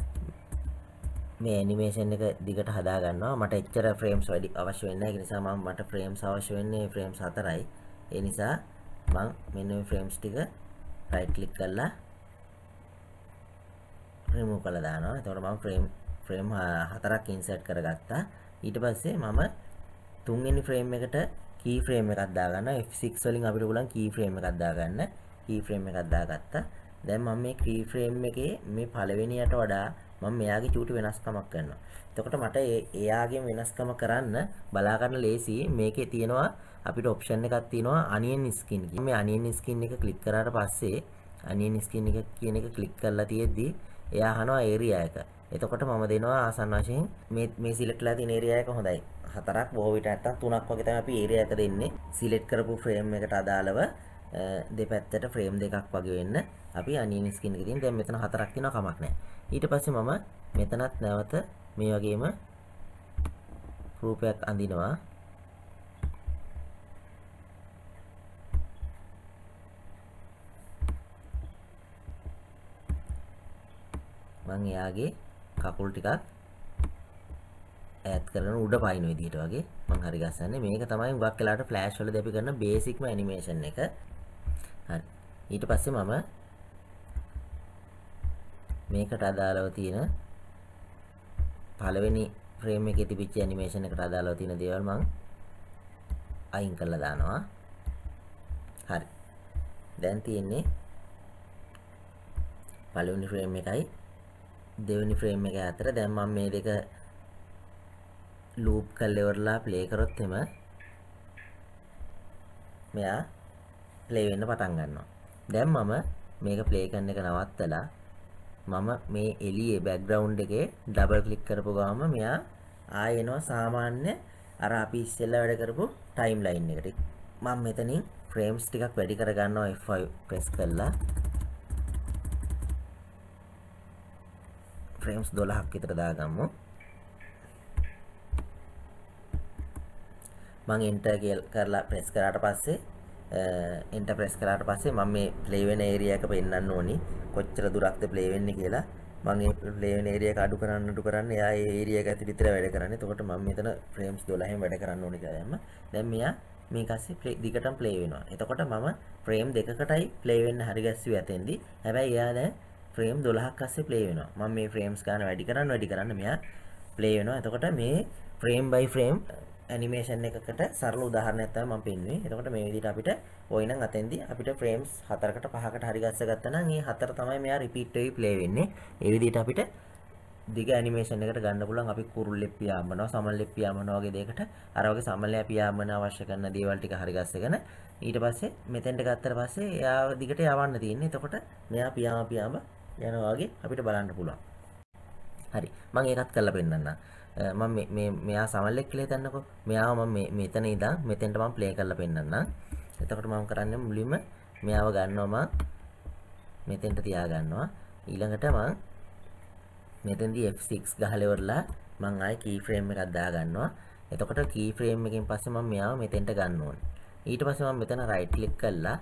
මේ ඇනිමේෂන් එක දිගට හදාගන්නවා මට එච්චර ෆ්‍රේම්ස් වැඩි අවශ්‍ය වෙන්නේ නැහැ ඒ නිසා මම මට ෆ්‍රේම්ස් අවශ්‍ය වෙන්නේ ෆ්‍රේම්ස් 4යි ඒ නිසා මම මෙන්න මේ ෆ්‍රේම්ස් ටික රයිට් ක්ලික් කරලා රිමූව් කරලා දානවා එතකොට මම ෆ්‍රේම් ෆ්‍රේම් හතරක් ඉන්සර්ට් කරගත්තා ඊට පස්සේ මම තුන්වෙනි ෆ්‍රේම් එකට කී ෆ්‍රේම් එකක් දාගන්නවා F6 වලින් අපිට පුළුවන් කී ෆ්‍රේම් එකක් දාගන්න කී ෆ්‍රේම් එකක් දාගත්තා දැන් මම මේ කී ෆ්‍රේම් එකේ මේ පළවෙනියට වඩා මම මෙයාගේ චූටි වෙනස්කමක් කරනවා. එතකොට මට එයාගේ වෙනස්කම කරන්න බලා ගන්න ලේසි. මේකේ තියෙනවා අපිට ඔප්ෂන් එකක් තියෙනවා අනියන් ස්කින් කියන. මේ අනියන් ස්කින් එක ක්ලික් කරාට පස්සේ අනියන් ස්කින් එක කියන එක ක්ලික් කරලා තියෙද්දි එයා අහනවා ඒරියා එක. එතකොට මම දෙනවා ආසන්න වශයෙන් මේ මේ සිලෙක්ට් වෙලා තියෙන ඒරියා එක හොඳයි. හතරක් බොහෝ විට නැත්තම් තුනක් වගේ තමයි අපි ඒරියා එක දෙන්නේ. සිලෙක්ට් කරපු ෆ්‍රේම් එකට අදාළව දෙපැත්තට ෆ්‍රේම් දෙකක් වගේ වෙන්න අපි අනියන් ස්කින් එකකින් දැන් මෙතන හතරක් තියෙනවා කමක් නැහැ. ඊට පස්සේ මම මෙතනත් නැවත මේ වගේම රූපයක් අඳිනවා මං එයාගේ කකුල් ටිකක් ඈත් කරන උඩ පයින් විදිහට වගේ මං හරි ගස්සන්නේ මේක තමයි හුඟක් වෙලාට ෆ්ලෑෂ් වල දෙපි කරන බේසික්ම ඇනිමේෂන් එක හරි ඊට පස්සේ මම මේකට අදාළව තියෙන පළවෙනි ෆ්‍රේම් එකේ තිබිච්ච animation එකට අදාළව තියෙන දේවල් මම අයින් කරලා දානවා. හරි. දැන් තියෙන්නේ පළවෙනි ෆ්‍රේම් එකයි දෙවෙනි ෆ්‍රේම් එක අතර දැන් මම මේ දෙක ලූප් කරලා ඉවරලා ප්ලේ කරොත් එම මෙයා ප්ලේ වෙන්න පටන් ගන්නවා. දැන් මම මේක ප්ලේ කරන එක නවත්තලා මම මේ එළියේ බෑග්ග්‍රවුන්ඩ් එකේ ඩබල් ක්ලික් කරපු ගාම මෙයා ආයෙ එනවා සාමාන්‍ය අර අපි ඉස්සෙල්ලා වැඩ කරපු ටයිම් ලයින් එකට. මම මෙතනින් ෆ්‍රේම්ස් ටිකක් වැඩි කරගන්නවා F5 ප්‍රෙස් කරලා. ෆ්‍රේම්ස් 12ක් විතර දාගමු. මම enter කරලා ප්‍රෙස් කරාට පස්සේ එන්ටර් ප්‍රෙස් කරාට පස්සේ මම මේ ප්ලේ වෙන ඒරියා එක පෙන්වන්න ඕනි කොච්චර දුරක්ද ප්ලේ වෙන්නේ කියලා මම මේ ප්ලේ වෙන ඒරියා එක අඩු කරන්න අඩු කරන්න එයා ඒ ඒරියා එක ඇතුළේ විතර වැඩ කරන්නේ එතකොට මම මෙතන ෆ්‍රේම්ස් 12න් වැඩ කරන්න ඕනි කියලා දැම්ම දැන් මෙයා මේක ASCII දිගටම ප්ලේ වෙනවා එතකොට මම ෆ්‍රේම් දෙකකටයි ප්ලේ වෙන්න හරි ගැස්සුවේ ඇතෙන්දි හැබැයි එයා දැන් ෆ්‍රේම් 12ක් ASCII ප්ලේ වෙනවා මම මේ ෆ්‍රේම්ස් ගන්න වැඩි කරන්න වැඩි කරන්න මෙයා ප්ලේ වෙනවා එතකොට මේ ෆ්‍රේම් බයි ෆ්‍රේම් ඇනිමේෂන් එකකට සරල උදාහරණයක් තමයි මම පෙන්වුවේ. එතකොට මේ විදිහට අපිට ඕයිනම් අතෙන්දී අපිට ෆ්‍රේම්ස් 4කට 5කට හරි ගස්ස ගත්තා නම් මේ හතර තමයි මෙයා රිපීට් වෙවි ප්ලේ වෙන්නේ. ඒ විදිහට අපිට දිග ඇනිමේෂන් එකට ගන්න පුළුවන් අපි කුරුල්ලෙක් පියාඹනවා, සමල්ලෙක් පියාඹනවා වගේ දෙයකට අර වගේ සමල්ලයා පියාඹන අවශ්‍ය කරන දේවල් ටික හරි ගස්සගෙන ඊට පස්සේ මෙතෙන්ට ගත්තට පස්සේ එයා දිගට යවන්න තියෙන්නේ. එතකොට මෙයා පියාඹ පියාඹ යනවා වගේ අපිට බලන්න පුළුවන්. හරි. මම ඒකත් කරලා පෙන්නන්නම්. මම මේ මෙයා සමල්ලෙක් කියලා හිතන්නකෝ. මෙයාව මම මෙතන ඉඳන් මෙතෙන්ට මම ප්ලේ කරලා පෙන්නන්නම්. එතකොට මම කරන්නේ මුලින්ම මෙයාව ගන්නවා මම මෙතෙන්ට තියා ගන්නවා. ඊළඟට මම මෙතෙන්දී F6 ගහලා ඉවරලා මම ආයේ කී ෆ්‍රේම් එකක් දා ගන්නවා. එතකොට කී ෆ්‍රේම් එකෙන් පස්සේ මම මෙයාව මෙතෙන්ට ගන්න ඕනේ. ඊට පස්සේ මම මෙතන රයිට් ක්ලික් කරලා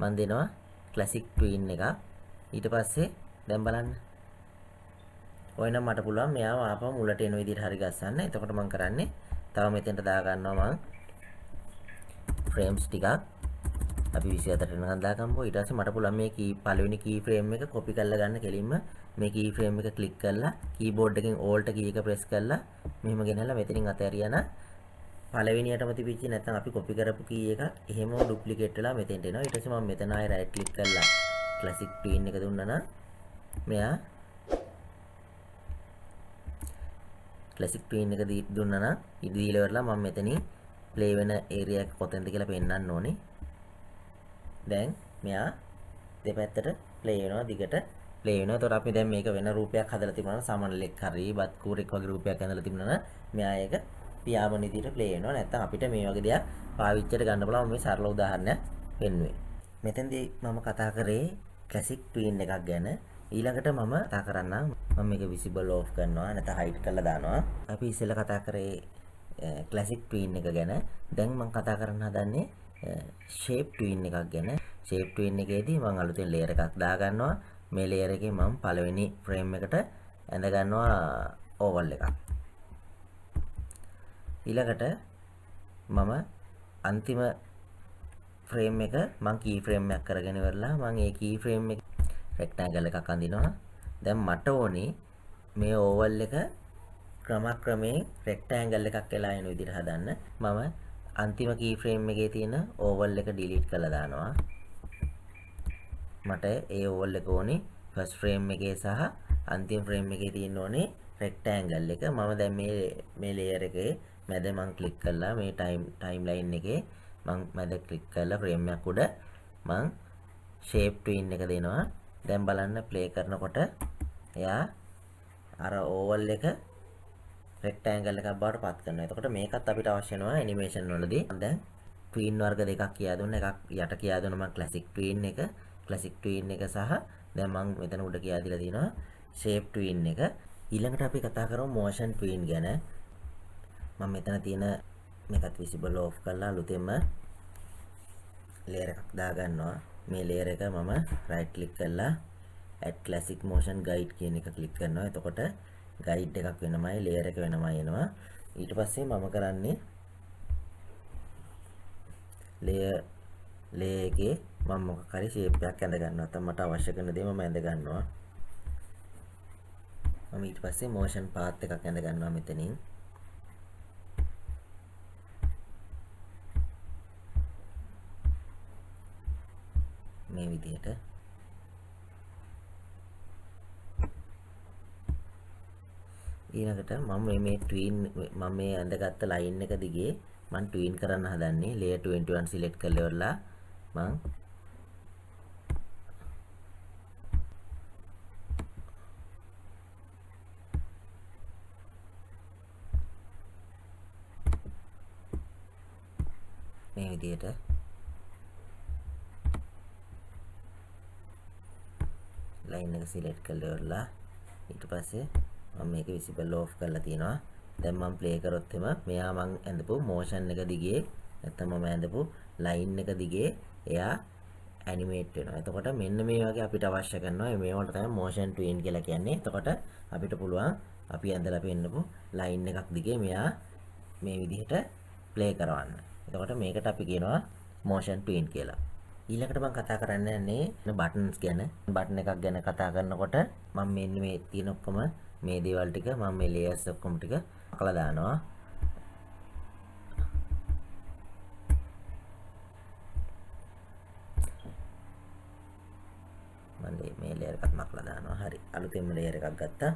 මම දෙනවා ක්ලාසික් ට්වින් එක. ඊට පස්සේ දැන් බලන්න ඔයනම් මට පුළුවන් මෙයාව ආපහු මුලට එන විදිහට හරි ගස්සන්න. එතකොට මම කරන්නේ තව මෙතෙන්ට දාගන්නවා මම ෆ්‍රේම්ස් ටිකක්. අපි 24ට වෙනකන් දාගමුකෝ. ඊට පස්සේ මට පුළුවන් මේ කී පළවෙනි කී ෆ්‍රේම් එක කොපි කරලා ගන්න කෙලින්ම මේ කී ෆ්‍රේම් එක ක්ලික් කරලා කීබෝඩ් එකෙන් Alt කී එක press කරලා මෙහෙම ගෙනහලා මෙතනින් අතහැරියා පළවෙනියටම තිබිච්ච නැත්නම් අපි කොපි කරපු කී එක එහෙම ඩුප්ලිකේට් වෙලා මෙතෙන්ට එනවා. ඊට පස්සේ මම මෙතන ආයෙ right click කරලා classic twin එක දුන්නා නම් මෙයා ක්ලසික් පේන් එක දුන්නා නම් ඉදි දීලා ඉවරලා මම මෙතනින් ප්ලේ වෙන ඒරියා එක කොතෙන්ද කියලා පෙන්වන්න ඕනේ. දැන් මෙයා දෙපැත්තට ප්ලේ වෙනවා දිගට ප්ලේ වෙනවා. එතකොට අපි දැන් මේක වෙන රූපයක් හදලා තිබුණා නම් සමනලෙක් හරි බත් කූරෙක් වගේ රූපයක් හදලා තිබුණා නම් මෙයා ඒක පියාඹන විදිහට ප්ලේ වෙනවා. නැත්තම් අපිට මේ වගේ දෙයක් පාවිච්චියට ගන්න බලව මේ සරල උදාහරණයක් පෙන්වුවේ. මෙතෙන්දී මම කතා කරේ ක්ලැසික් ට්වීන් එකක් ගැන ඊළඟට මම කතා කරන්න මම එක විසිබල් ඕෆ් කරනවා නැත හයිට් කළ දානවා අපි ඉස්සෙල කතා කරේ කලසික් ටීන් එක ගැන දැන් මං කතා කරන්න හදන්නේ ශේප් ටීන් එකක් ගැන ශේප් ටීන් එකේදී මං අලුතෙන් ලේයර් එකක් දාගන්නවා මේ ලේයර් එකේ මම පළවෙනි ෆ්‍රේම් එකට ඇඳ ගන්නවා ඕවල් එකක් ඊළඟට මම අන්තිම ෆ්‍රේම් එක මං කී ෆ්‍රේම්යක් කරගෙන ඉවරලා මං ඒ කී ෆ්‍රේම් එක රෙක්ටෑන්ගල් එකක් අඳිනවා. දැන් මට ඕනේ මේ ඕවල් එක ක්‍රමක්‍රමයෙන් රෙක්ටෑන්ගල් එකක් වෙලා යන විදිහට හදන්න. මම අන්තිම කී ෆ්‍රේම් එකේ තියෙන ඕවල් එක ඩිලීට් කරලා දානවා. මට ඒ ඕවල් එක ඕනේ ෆස්ට් ෆ්‍රේම් එකේ සහ අන්තිම ෆ්‍රේම් එකේ තියෙන්න ඕනේ රෙක්ටෑන්ගල් එක. මම දැන් මේ මේ ලේයර් එකේ මැද මං ක්ලික් කරලා මේ ටයිම් ටයිම් ලයින් එකේ මං මැද ක්ලික් කරලා ෆ්‍රේම් එකක් උඩ මං ෂේප් ටවින් එක දෙනවා දැන් බලන්න ප්ලේ කරනකොට එයා අර ඕවල් එක රෙක්ටෑන්ගල් එකක් බවට පත් කරනවා. එතකොට මේකත් අපිට අවශ්‍ය වෙනවා animation වලදී. දැන් tween වර්ග දෙකක් කියා දුන්න එකක් යට කියා දුන්න මම classic tween එක, classic tween එක සහ දැන් මම මෙතන උඩ කියා දීලා තියෙනවා shape tween එක. ඊළඟට අපි කතා කරමු motion tween ගැන. මම මෙතන තියෙන මේකත් visible off කරලා අලුතෙන්ම layer එකක් දාගන්නවා. මේ ලේයර් එක මම රයිට් ක්ලික් කරලා add classic motion guide කියන එක ක්ලික් කරනවා. එතකොට guide එකක් වෙනමයි ලේයර් එක වෙනමයි එනවා. ඊට පස්සේ මම කරන්නේ ලේයර් ලේයර් එකේ මම මොකක් හරි shape එකක් ඇඳ ගන්නවා. නැත්නම් මට අවශ්‍ය කරන දේ මම ඇඳ ගන්නවා. මම ඊට පස්සේ motion path එකක් ඇඳ ගන්නවා මෙතනින්. මේ විදියට ඊළඟට මම මේ ට්වීන් මම මේ ඇඳගත්ත ලයින් එක දිගේ මම ට්වීන් කරන්න හදන්නේ layer 21 select කරලා මම මේ විදියට ලයින් එක සිලෙක්ට් කරලා ඉවරලා ඊට පස්සේ මම මේක විසිබල් ඕෆ් කරලා තියෙනවා. දැන් මම ප්ලේ කරොත් එම මෙයා මං ඇඳපු මෝෂන් එක දිගේ නැත්නම් මම ඇඳපු ලයින් එක දිගේ එයා ඇනිමේට් වෙනවා. එතකොට මෙන්න මේ වගේ අපිට අවශ්‍ය කරනවා මේවට තමයි මෝෂන් ට්වීන් කියලා කියන්නේ. එතකොට අපිට පුළුවන් අපි ඇඳලා පෙන්නපු ලයින් එකක් දිගේ මෙයා මේ විදිහට ප්ලේ කරවන්න. එතකොට මේකට අපි කියනවා මෝෂන් ට්වීන් කියලා. ඊළඟට මම කතා කරන්න යන්නේ බටන්ස් ගැන. බටන් එකක් ගැන කතා කරනකොට මම මෙන්න මේ තියෙන ඔක්කොම මේ දේවල් ටික මම මේ ලේයර්ස් ඔක්කොම ටික අකලා දානවා. මම මේ ලේයර් එකක් මකලා දානවා. හරි. අලුතෙන්ම ලේයර් එකක් ගත්තා.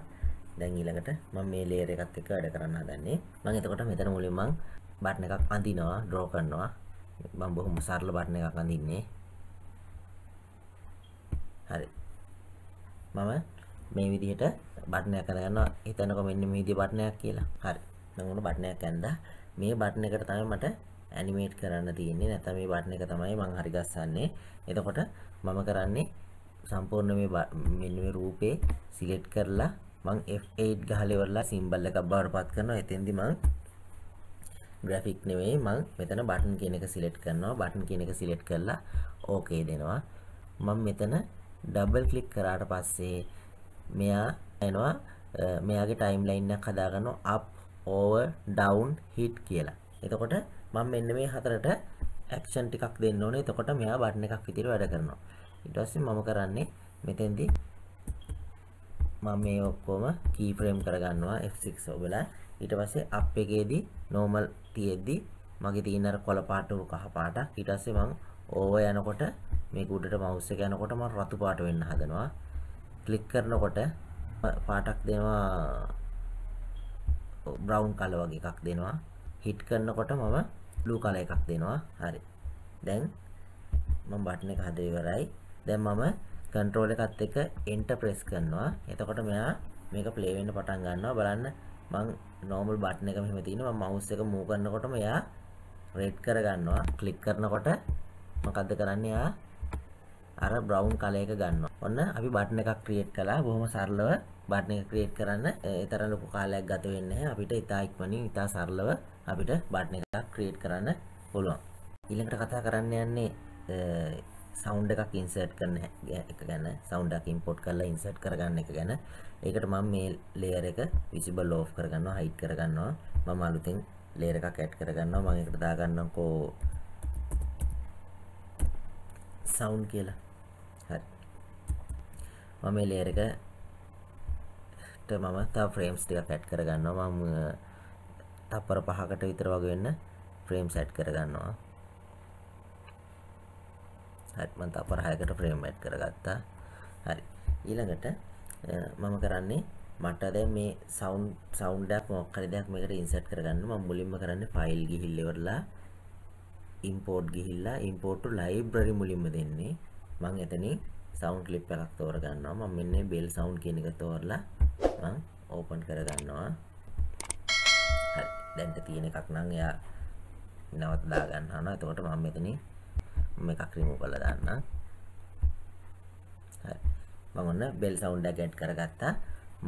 දැන් ඊළඟට මම මේ ලේයර් එකත් එක්ක වැඩ කරන්න හදන්නේ. මම එතකොට මෙතන මුලින්ම බටන් එකක් අඳිනවා, ඩ්‍රෝ කරනවා. මම බොහොම සරල බටන් එකක් අඳින්නේ. හරි මම මේ විදිහට බටනයක් කරගන්නවා හිතනකො මෙන්න මේ විදිහ බටනයක් කියලා. හරි. මම උන බටනයක් ඇන්දා. මේ බටන එකට තමයි මට ඇනිමේට් කරන්න තියෙන්නේ. නැත්නම් මේ බටන එක තමයි මම හරි ගස්සන්නේ. එතකොට මම කරන්නේ සම්පූර්ණ මේ මෙන්න මේ රූපේ සිලෙක්ට් කරලා මම F8 ගහලා ඉවරලා සිම්බල් එකක් බවට පත් කරනවා. එතෙන්දී මම ග්‍රැෆික් නෙවෙයි මම මෙතන බටන් කියන එක සිලෙක්ට් කරනවා. බටන් කියන එක සිලෙක්ට් කරලා ඕකේ දෙනවා. මම මෙතන ඩබල් ක්ලික් කරාට පස්සේ මෙයා එනවා මෙයාගේ ටයිම් ලයින් එකක් හදාගන්නවා up over down hit කියලා. එතකොට මම මෙන්න මේ හතරට ඇක්ෂන් ටිකක් දෙන්න ඕනේ. එතකොට මෙයා බටන් එකක් විදිහට වැඩ කරනවා. ඊට පස්සේ මම කරන්නේ මෙතෙන්දී මම මේ ඔක්කොම කී ෆ්‍රේම් කරගන්නවා F6 ඔබලා ඊට පස්සේ අප් එකේදී normal තියෙද්දි මගේ තියෙන අර කොළ පාට කහ පාටක් ඊට පස්සේ මම ඕව යනකොට මේක උඩට මවුස් එක යනකොට මම රතු පාට වෙන්න හදනවා ක්ලික් කරනකොට පාටක් දෙනවා බ්‍රවුන් කලර් වගේ එකක් දෙනවා හිට් කරනකොට මම බ්ලූ කලර් එකක් දෙනවා හරි දැන් මම බටන් එක හදලා ඉවරයි දැන් මම කන්ට්‍රෝල් එකත් එක්ක එන්ටර් ප්‍රෙස් කරනවා එතකොට මෙයා මේක ප්ලේ වෙන්න පටන් ගන්නවා බලන්න මං නෝමල් බටන් එක මෙහෙම තියෙනවා මම මවුස් එක මූව් කරනකොටම එයා රෙඩ් කරගන්නවා ක්ලික් කරනකොට මොකද්ද කරන්නේ එයා අර බ්‍රවුන් කලයක ගන්නවා. ඔන්න අපි බටන් එකක් ක්‍රියේට් කළා. බොහොම සරලව බටන් එක ක්‍රියේට් කරන්න ඒතර ලොකු කාලයක් ගත වෙන්නේ නැහැ. අපිට ඉතා ඉක්මනින් ඉතා සරලව අපිට බටන් එකක් ක්‍රියේට් කරන්න පුළුවන්. ඊළඟට කතා කරන්න යන්නේ සෞන්ඩ් එකක් ඉන්සර්ට් කරන එක ගැන සෞන්ඩ් එකක් ඉම්පෝට් කරලා ඉන්සර්ට් කරගන්න එක ගැන. ඒකට මම මේ ලේයර් එක විසිබල් ඕෆ් කරගන්නවා, හයිඩ් කරගන්නවා. මම අලුතෙන් ලේයර් එකක් ඇඩ් කරගන්නවා. මම ඒකට දාගන්නම්කෝ සවුන්් කියලා මම මේ ලේයර් එකට මම තව ෆ්‍රේම්ස් ටිකක් ඇඩ් කරගන්නවා මම තප්පර 5කට විතර වගේ වෙන්න ෆ්‍රේම්ස් ඇඩ් කරගන්නවා හරි මම තප්පර 6කට ෆ්‍රේම් ඇඩ් කරගත්තා හරි ඊළඟට මම කරන්නේ මට දැන් මේ සවුන්් සවුන්් එකක් මොකක් හරි දෙයක් මේකට ඉන්සර්ට් කරගන්න මම මුලින්ම කරන්නේ ෆයිල් ගිහිල්ලා ඉවරලා import ගිහිල්ලා import to library මුලින්ම දෙන්නේ මම එතනින් සවුන් කලිප් එකක් තෝරගන්නවා මම මෙන්න බෙල් සවුන් කියන එක තෝරලා මං ඕපන් කරගන්නවා හරි දැන්ට තියෙන එකක් නම් එයා නවත්දා ගන්නවා නේද එතකොට මම මෙතනින් මම එකක් රිමූව් කරලා දාන්නම් හරි මම ඔන්න බෙල් සවුන්ඩ් එක ඇඩ් කරගත්තා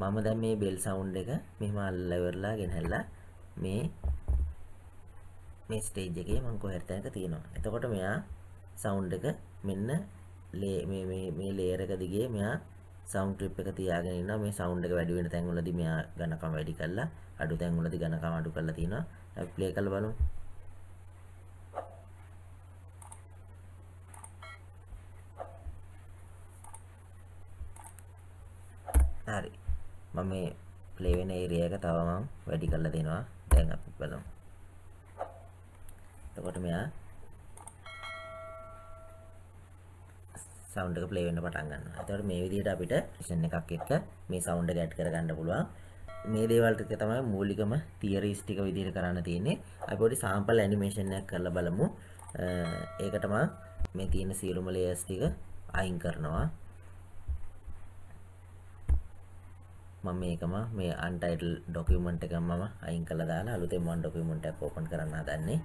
මම දැන් මේ බෙල් සවුන්ඩ් එක මෙහෙම අල්ලලා ඉවරලා ගෙනහැල්ලා මේ මේ ස්ටේජ් එකේ මම කොහෙට තැනක තියෙනවා එතකොට මෙයා සවුන්ඩ් එක මෙන්න මේ ලේර එක දිගේ මෙයා සෞන් ට්‍රිප් එක තියාගෙන ඉන්නවා මේ සවුන්ඩ් එක වැඩි වෙන තැන්වලදී මෙයා ඝනකම වැඩි කරලා අඩු තැන්වලදී ඝනකම අඩු කරලා තිනවා අපි ප්ලේ කරලා බලමු හරි මම මේ ප්ලේ වෙන ඒරියා එක තව මම වැඩි කරලා දෙනවා දැන් අපි බලමු එතකොට මෙයා සවුන්ඩ් එක ප්ලේ වෙන්න පටන් ගන්නවා. එතකොට මේ විදිහට අපිට ෆිෂන් එකක් එක්ක මේ සවුන්ඩ් එක ඇඩ් කරගන්න පුළුවන්. මේ දේවල් ටික තමයි මූලිකම තියරිස් ටික විදිහට කරන්න තියෙන්නේ. අපි පොඩි සාම්පල් ඇනිමේෂන් එකක් කරලා බලමු. ඒකටම මේ තියෙන සියලුම ලේයර්ස් ටික අයින් කරනවා. මම මේකම මේ අන්ටයිටල් ඩොකියුමන්ට් එක මම අයින් කරලා දාලා අලුතෙන් මම ඩොකියුමන්ට් එකක් ඕපන් කරන්න හදන්නේ.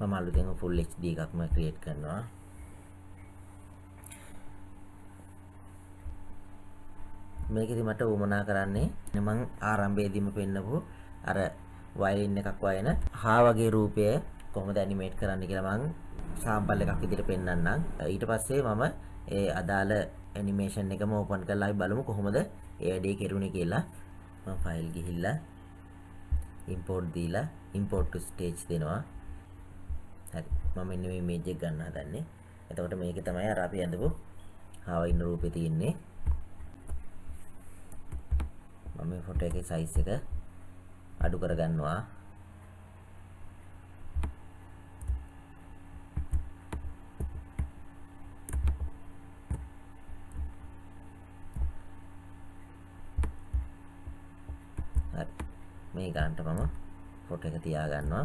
මම අලුතෙන් ෆුල් HD එකක්ම ක්‍රියේට් කරනවා මේකෙදි මට උමනා කරන්නේ මම ආරම්භයේදීම පෙන්නපු අර වයලින් එකක් වයන හා වගේ රූපය කොහොමද ඇනිමේට් කරන්න කියලා මම සාම්පල් එකක් විදිහට පෙන්වන්නම් ඊට පස්සේ මම ඒ අදාළ ඇනිමේෂන් එකම ඕපන් කරලා අපි බලමු කොහොමද ඒ වැඩේ කෙරුණේ කියලා මම ෆයිල් ගිහිල්ලා import දීලා import to stage දෙනවා හරි මම මෙන්න මේ මේජ් එක ගන්න හදන්නේ එතකොට මේක තමයි අර අපි ඇඳපු හාවයින් රූපේ තියෙන්නේ මම මේ ෆොටෝ එකේ සයිස් එක අඩු කරගන්නවා හරි මේ ගන්නට මම ෆොටෝ එක තියාගන්නවා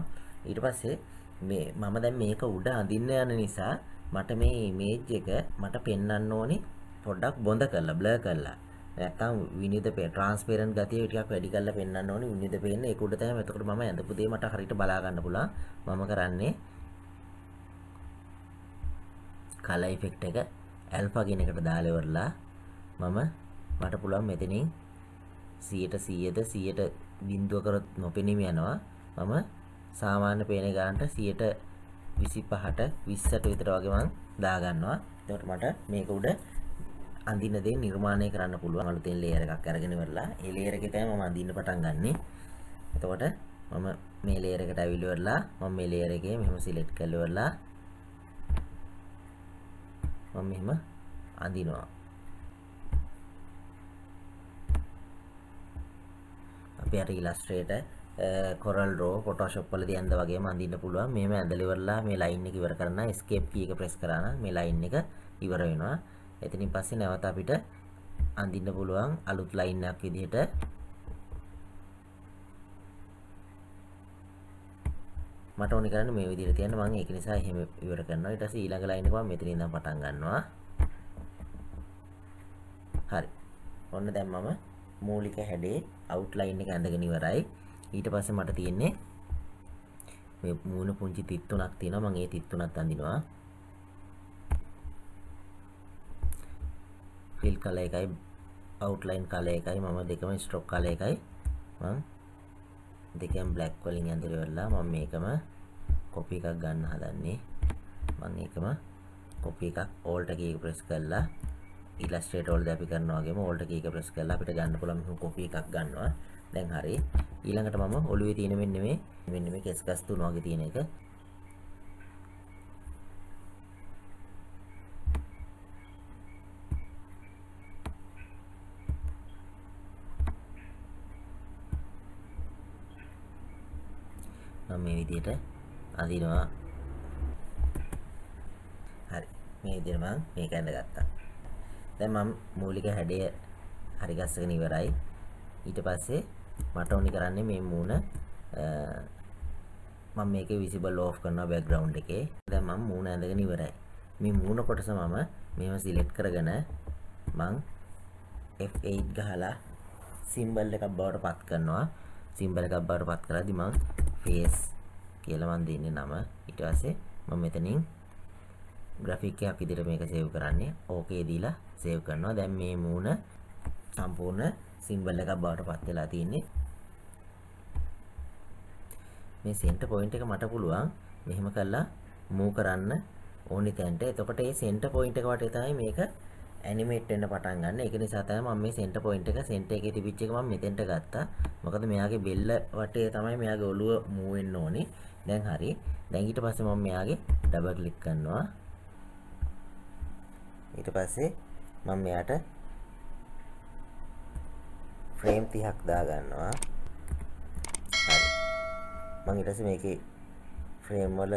ඊට පස්සේ මේ මම දැන් මේක උඩ අඳින්න යන නිසා මට මේ ඉමේජ් එක මට පෙන්වන්න ඕනේ පොඩ්ඩක් බොඳ කරලා බ්ලර් කරලා නැත්තම් විනිවිද පේ ට්‍රාන්ස්පරන්ට් ගතිය ටිකක් වැඩි කරලා පෙන්වන්න ඕනේ විනිවිද පේන්න ඒක උඩ තමයි එතකොට මම ඇඳපු දේ මට හරියට බලා ගන්න පුළුවන් මම කරන්නේ කලර් ඉෆෙක්ට් එක ඇල්ෆා කියන එකට දාලා ඉවරලා මම මට පුළුවන් මෙතනින් 100ට 100ද 100ට බිඳුව කරොත් නොපෙනීම යනවා මම සාමාන්‍ය පේන ගානට 125ට 20ට විතර වගේ මම දාගන්නවා. එතකොට මට මේක උඩ අඳින දේ නිර්මාණය කරන්න පුළුවන් අලුතෙන් ලේයර් එකක් අරගෙන ඉවරලා ඒ ලේයර් එකේ තමයි මම අඳින්න පටන් ගන්නෙ. එතකොට මම මේ ලේයර් එකට ඇවිල්ලා ඉවරලා මම මේ ලේයර් එකේ මෙහෙම සිලෙක්ට් කරලා ඉවරලා මම මෙහෙම අඳිනවා. අපි අර ඉලස්ට්‍රේටර් කොරල් රෝ පොටෝෂොප් වලදී ඇඳ වගේ අඳින්න පුළුවන්. මෙහෙම ඇඳලා ඉවරලා මේ ලයින් එක ඉවර කරන්න escape key එක press කරා නම් මේ ලයින් එක ඉවර වෙනවා. එතනින් පස්සේ නැවත අපිට අඳින්න පුළුවන් අලුත් ලයින් එකක් විදිහට මට ඕනි කරන්න මේ විදිහට තියන්න මම ඒක නිසා එහෙම ඉවර කරනවා ඊට පස්සේ ඊළඟ ලයින් එක මම මෙතන ඉඳන් පටන් ගන්නවා හරි ඔන්න දැන් මම මූලික හැඩේ අවුට්ලයින් එක ඇඳගෙන ඉවරයි ඊට පස්සේ මට තියෙන්නේ මේ මූණ පුංචි තිත් තුනක් තියෙනවා මම ඒ තිත් තුනත් අඳිනවා ෆිල් කලර් එකයි අවුට්ලයින් කලර් එකයි මම දෙකම ස්ට්‍රොක් කලර් එකයි මම දෙකෙන් බ්ලැක් වලින් ඇඳලා වෙලා මම මේකම කොපි එකක් ගන්න හදන්නේ මම ඒකම කොපි එකක් ඕල්ට කී එක ප්‍රෙස් කරලා ඉලස්ට්‍රේටර් වලදී අපි කරනවා වගේම ඕල්ට කී එක ප්‍රෙස් කරලා අපිට ගන්න පුළුවන් කොපි එකක් ගන්නවා දැන් හරි ඊළඟට මම ඔළුවේ තියෙන මෙන්න මේ මෙන්න මේ කෙස් ගස් තුන වගේ තියෙන එක මම මේ විදිහට අඳිනවා හරි මේ විදිහට මම මේක ඇඳගත්තා දැන් මම මූලික හැඩය හරි ගස්සගෙන ඉවරයි ඊට පස්සේ මට ඕනි කරන්නේ මේ මූුණ මම මේක විසිබල් ලෝ් කරනවා බැග්‍රවන්් එකේ ද මම මූුණ ඇඳගෙන ඉවරයි මේ මූුණ කොටස මම මෙම සිලෙට් කරගන මං F8 ගහලා සිම්බල් එකක් බවට පත් කරනවා සිම්බල එකක් බවට පත් කරදි මං ෆේස් කියලවන් දෙන්න නම ඉටවාසේ මම මෙතනින් ග්‍රෆික්කයක් ඉදිර මේක සේව් කරන්නේ ඕකේ දීලා සේව් කරනවා දැන් මේ මූුණ සම්පූර්ණ සිම්බල් එකක් බවට පත් වෙලා තියෙන්නේ මේ සෙන්ටර් පොයින්ට් එක මට පුළුවන් මෙහෙම කරලා මූ කරන්න ඕනි තැනට. එතකොට මේ සෙන්ටර් පොයින්ට් එක වටේ තමයි මේක ඇනිමේට් වෙන්න පටන් ගන්න. ඒක නිසා තමයි මම මේ සෙන්ටර් පොයින්ට් එක සෙන්ටර් එකේ තිබිච්ච එක මම මෙතෙන්ට ගත්තා. මොකද මෙයාගේ බෙල්ල වටේ තමයි මෙයාගේ ඔළුව මූ වෙන්න ඕනේ. දැන් හරි. දැන් ඊට පස්සේ මම මෙයාගේ ඩබල් ක්ලික් කරනවා. ඊට පස්සේ මම මෙයාට ෆ්‍රේම් 30ක් දාගන්නවා හරි මම ඊට පස්සේ මේකේ ෆ්‍රේම් වල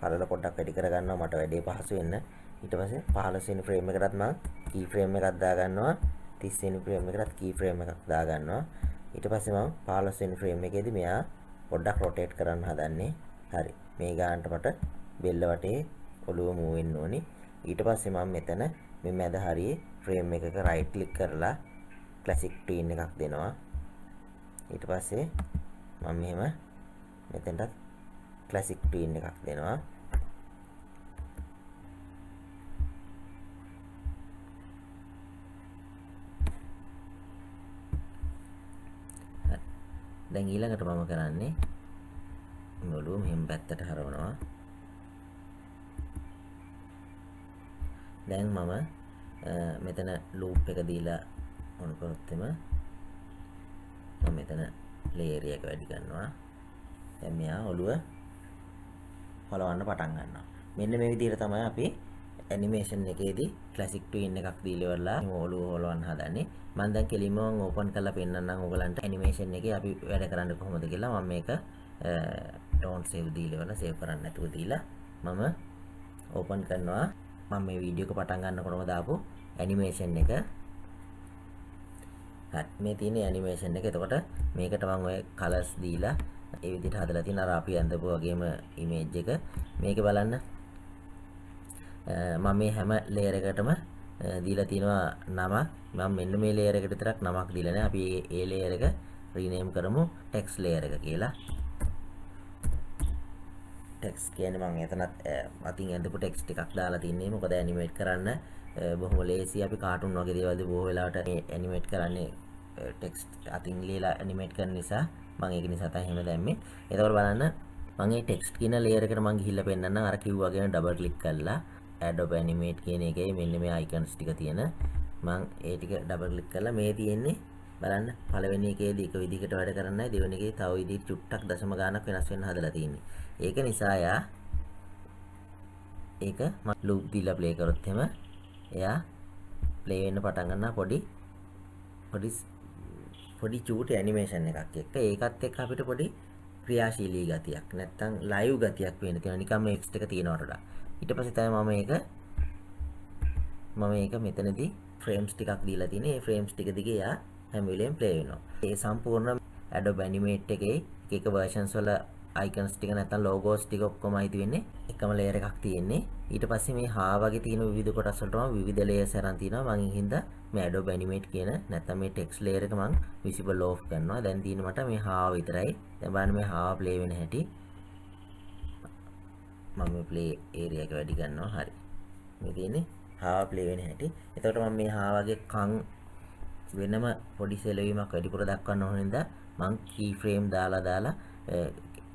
පළල පොඩ්ඩක් වැඩි කරගන්නවා මට වැඩේ පහසු වෙන්න ඊට පස්සේ 15 වෙනි ෆ්‍රේම් එකටත් මම කී ෆ්‍රේම් එකක් දාගන්නවා 30 වෙනි ෆ්‍රේම් එකටත් කී ෆ්‍රේම් එකක් දාගන්නවා ඊට පස්සේ මම 15 වෙනි ෆ්‍රේම් එකේදී මෙයා පොඩ්ඩක් රොටේට් කරන්න හදන්නේ හරි මේ ගානට මට බෙල්ල වටේ ඔළුව මූවෙන්න ඕනි ඊට පස්සේ මම මෙතන මේ මැද හරියේ ෆ්‍රේම් එකක රයිට් ක්ලික් කරලා ක්ලැසික් ටීන් එකක් දෙනවා ඊට පස්සේ මම මෙහෙම මෙතෙන්ටත් ක්ලැසික් ටීන් එකක් දෙනවා දැන් ඊළඟට මම කරන්නේ ඔළුව මෙහෙම පැත්තට හරවනවා දැන් මම මෙතන ලූප් එක දීලා ඕන කරොත්තෙම මෙතන ලේරියක වැඩි කරන්නවා දැන් මෙයා ඔළුව හොලවන්න පටන් ගන්නවා මෙන්න මේ විදිහට තමයි අපි ඇනිමේෂන් එකේදී ක්ලාසික් ට්වින් එකක් දීලවලා ඔළුව හොලවන්න හදන්නේ මම දැන් කෙලින්ම ඕපන් කරලා පෙන්නන්නම් ඔයගලන්ට ඇනිමේෂන් එකේ අපි වැඩ කරන්නේ කොහොමද කියලා මම මේක ඩෝන්ට් සේව් දීලවලා සේව් කරන්න නැතුව දීලා මම ඕපන් කරනවා මම මේ වීඩියෝ එක පටන් ගන්නකොටම දාපු ඇනිමේෂන් එක මේ තියෙන ඇනිමේෂන් එක එතකොට මේකට මම ඔය කලර්ස් දීලා ඒ විදිහට හදලා තියෙන අර අපි අඳපු වගේම ඉමේජ් එක මේක බලන්න මම මේ හැම ලේයර් එකකටම දීලා තියෙනවා නම මම මෙන්න මේ ලේයර් එකට විතරක් නමක් දීලා නැහැ අපි ඒ ලේයර් එක රීනේම් කරමු ටෙක්ස් ලේයර් එක කියලා ටෙක්ස් කියන්නේ මම එතනත් අතින් ඇඳපු ටෙක්ස් ටිකක් දාලා තින්නේ මොකද ඇනිමේට් කරන්න බොහොම ලේසි අපි කාටුන් වගේ දේවල් දී බොහෝ වෙලාවට ඇනිමේට් කරන්නේ ටෙක්ස් අතින් ලීලා ඇනිමේට් කරන නිසා මං ඒක නිසා තමයි එහෙම දැම්මේ. ඒතකොට බලන්න මම මේ ටෙක්ස්ට් කියන ලේයර් එකට මං ගිහිල්ලා පෙන්නන්නම් අර කිව්වා කියන ඩබල් ක්ලික් කරලා Adobe Animate කියන එකේ මෙන්න මේ icons ටික තියෙන මං ඒ ටික ඩබල් ක්ලික් කරලා මේ තියෙන්නේ බලන්න පළවෙනි එකේදී එක විදිහකට වැඩ කරන්නේ දෙවෙනි එකේ තව විදිහට චුට්ටක් දශම ගාණක් වෙනස් වෙන්න හදලා තියෙන්නේ. ඒක නිසා යා ඒක මම ලූප් දීලා ප්ලේ කරොත් එහෙම එයා ප්ලේ වෙන්න පටන් ගන්නවා පොඩි පොඩි පොඩි චූට ඇනිමේෂන් එකක් එක්ක ඒකත් එක් අපිට පොඩි ක්‍රියාශීලී ගතියක් නැත්තං ලයිව් ගතියක් වෙන තියෙන නිකම් එක්ස් එක තියෙනවටට ඊට පස්සේ තමයි මම ඒක මම ඒක මෙතනදී ෆ්‍රේම්ස් ටිකක් දීලා තියෙන්නේ ඒ ෆ්‍රේම්ස් ටික දිගේ යා හැම වෙලෙම ප්ලේ වෙනවා ඒ සම්පූර්ණ Adobe Animate එකේ එක එක versions වල icons ටික නැත්තම් logos ටික ඔක්කොම අයිති වෙන්නේ එකම layer එකක් තියෙන්නේ ඊට පස්සේ මේ හා වගේ තියෙන විවිධ කොටස් වලටම විවිධ layers අරන් තිනවා මම හින්දා ඩෝ බැනිමේට් කියන නැතම මේ ටෙක්ස් ලේරක මං විසිබල් ලෝ් කරනවා දැන් දීනමට මේ හා විතරයි දැබන මේ හා ප්ලේ වෙන හැටි මම ප්ලේ ඒරයක වැඩි ගන්නවා හරි මෙතින හා ප්ලේ වෙන හැටි එතවට මම මේ හාවගේ කං වෙනම පොඩි සෙලවීමක් වැඩිපුර දක්වන්න ඕනෙද මං කීෆ්‍රේම් දාලා දාලා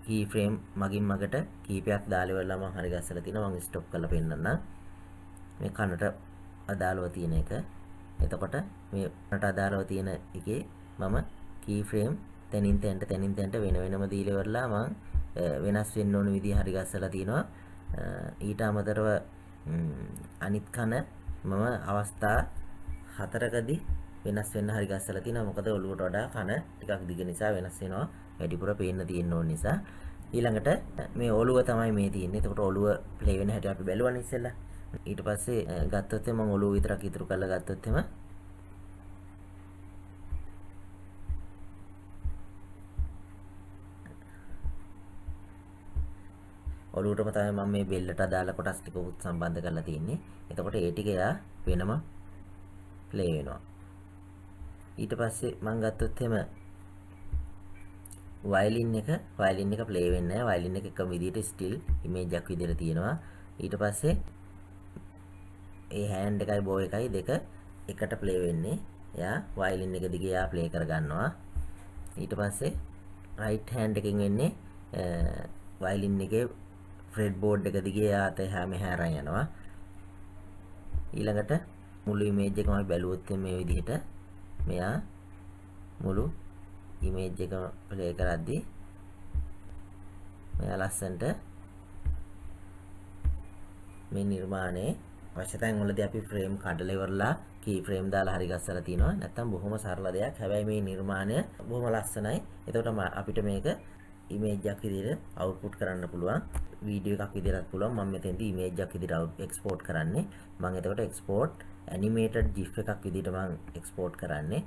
කීෆ්‍රේම් මගින් මගට කීපයක් දාලවල්ලාම හරිගස්සල තින මං ස්ටොප් කල පෙන්න්න මේ කනට අදාළුව තියෙන එක එතකොට මේ උනට අදාළව තියෙන එකේ මම කී ෆ්‍රේම් තැනින් තැනට තැනින් තැනට වෙන වෙනම දීලා ඉවරලා මම වෙනස් වෙන්න ඕන විදිහ හරි ගස්සලා තිනවා ඊට අමතරව අනිත් කන මම අවස්ථා හතරකදී වෙනස් වෙන්න හරි ගස්සලා තිනවා මොකද ඔලුවට වඩා කන ටිකක් දිග නිසා වෙනස් වෙනවා වැඩිපුර පේන්න තියෙන ඕන නිසා ඊළඟට මේ ඔලුව තමයි මේ තියෙන්නේ එතකොට ඔලුව ප්ලේ වෙන හැටි අපි බැලුවනේ ඉස්සෙල්ලා ඊට පස්සේ ගත්තොත් එම ඔලුව විතරක් ඉතුරු කරලා ගත්තොත් එම ඔලුවටම තමයි මම මේ බෙල්ලට අදාළ කොටස් ටික උත් සම්බන්ධ කරලා තියෙන්නේ. එතකොට ඒ ටික එයා වෙනම ප්ලේ වෙනවා. ඊට පස්සේ මම ගත්තොත් එම වයලින් එක වයලින් එක ප්ලේ වෙන්නේ නැහැ. වයලින් එක එකම විදිහට ස්ටිල් ඉමේජ් එකක් විදිහට තියෙනවා. ඊට පස්සේ ඒ හෑන්ඩ් එකයි බෝ එකයි දෙක එකට ප්ලේ වෙන්නේ. එයා වයලින් එක දිගේ එයා ප්ලේ කරගන්නවා. ඊට පස්සේ රයිට් හෑන්ඩ් එකෙන් වෙන්නේ වයලින් එකේ ෆ්‍රෙඩ් බෝඩ් එක දිගේ එයා අත හැම හැරන් යනවා. ඊළඟට මුළු ඉමේජ් එකම බැලුවොත් මේ විදිහට මෙයා මුළු ඉමේජ් එකම ප්ලේ කරද්දී මෙයා ලස්සන්ට මේ නිර්මාණයේ අවශ්‍ය තැන්වලදී අපි ෆ්‍රේම් කඩලා ඉවරලා කී ෆ්‍රේම් දාලා හරි ගස්සලා තිනවා. නැත්තම් බොහොම සරල දෙයක්. හැබැයි මේ නිර්මාණය බොහොම ලස්සනයි. එතකොට අපිට මේක ඉමේජ් එකක් විදිහට අවුට්පුට් කරන්න පුළුවන්. වීඩියෝ එකක් විදිහටත් පුළුවන්. මම මෙතෙන්ද ඉමේජ් එකක් විදිහට එක්ස්පෝර්ට් කරන්නේ. මම එතකොට එක්ස්පෝර්ට් animated gif එකක් විදිහට මම එක්ස්පෝර්ට් කරන්නේ.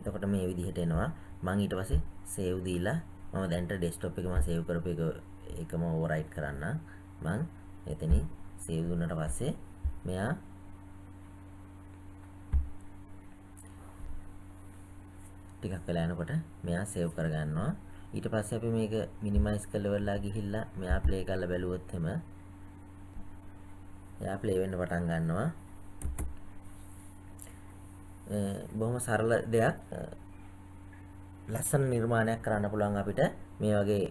එතකොට මේ විදිහට එනවා. මම ඊට පස්සේ save දීලා මම දැන්ට ඩෙස්ටොප් එක මම සේව් කරපු එක එකම ඕවර්රයිට් කරන්න මම එතනින් සේව් දුන්නට පස්සේ මෙයා ටිකක් වෙලා යනකොට මෙයා සේව් කරගන්නවා ඊට පස්සේ අපි මේක මිනිමයිස් කරලා ගිහිල්ලා මෙයා ප්ලේ කරලා බැලුවොත් එම එයා ප්ලේ වෙන්න පටන් ගන්නවා බොහොම සරල දෙයක් ලස්සන නිර්මාණයක් කරන්න පුළුවන් අපිට මේ වගේ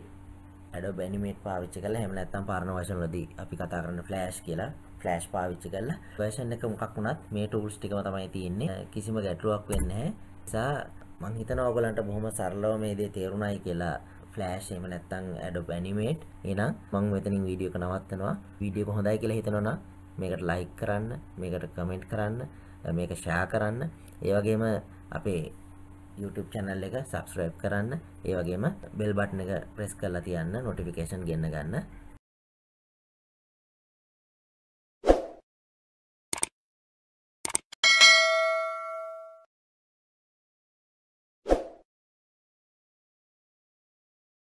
ඇඩ බැනිමේට් පාවිච්ච කල හැම ඇත්තම් පාරණ වශනලදී අපි කතා කරන්න ෆ්ලෑස්් කියලා ෆලෑස්් පාවිච්ච කල ප්‍රේෂන් එක මොකක් වුණත් මේ ටූල්ස් ටික තමයි තියන්නේ කිසිම ගැටලුවක් වෙන්න සා මංහිතන ඔගලන්ට බොහොම සරලව මේ දේ තේරුණයි කියලා ෆලෑස්් එම නැත්තං ඇඩ පැනිමේට් එනම් මං මෙතනින් වීඩියෝක නවත්තනවා වීඩියෝ හොඳයි කියලා හිතනොන මේකට ලයික් කරන්න මේකට කමෙන්ට් කරන්න මේක ෂා කරන්න ඒවගේම අපේ YouTube channel එක subscribe කරන්න. ඒ වගේම bell button එක press කරලා තියන්න notification ගෙන්න ගන්න.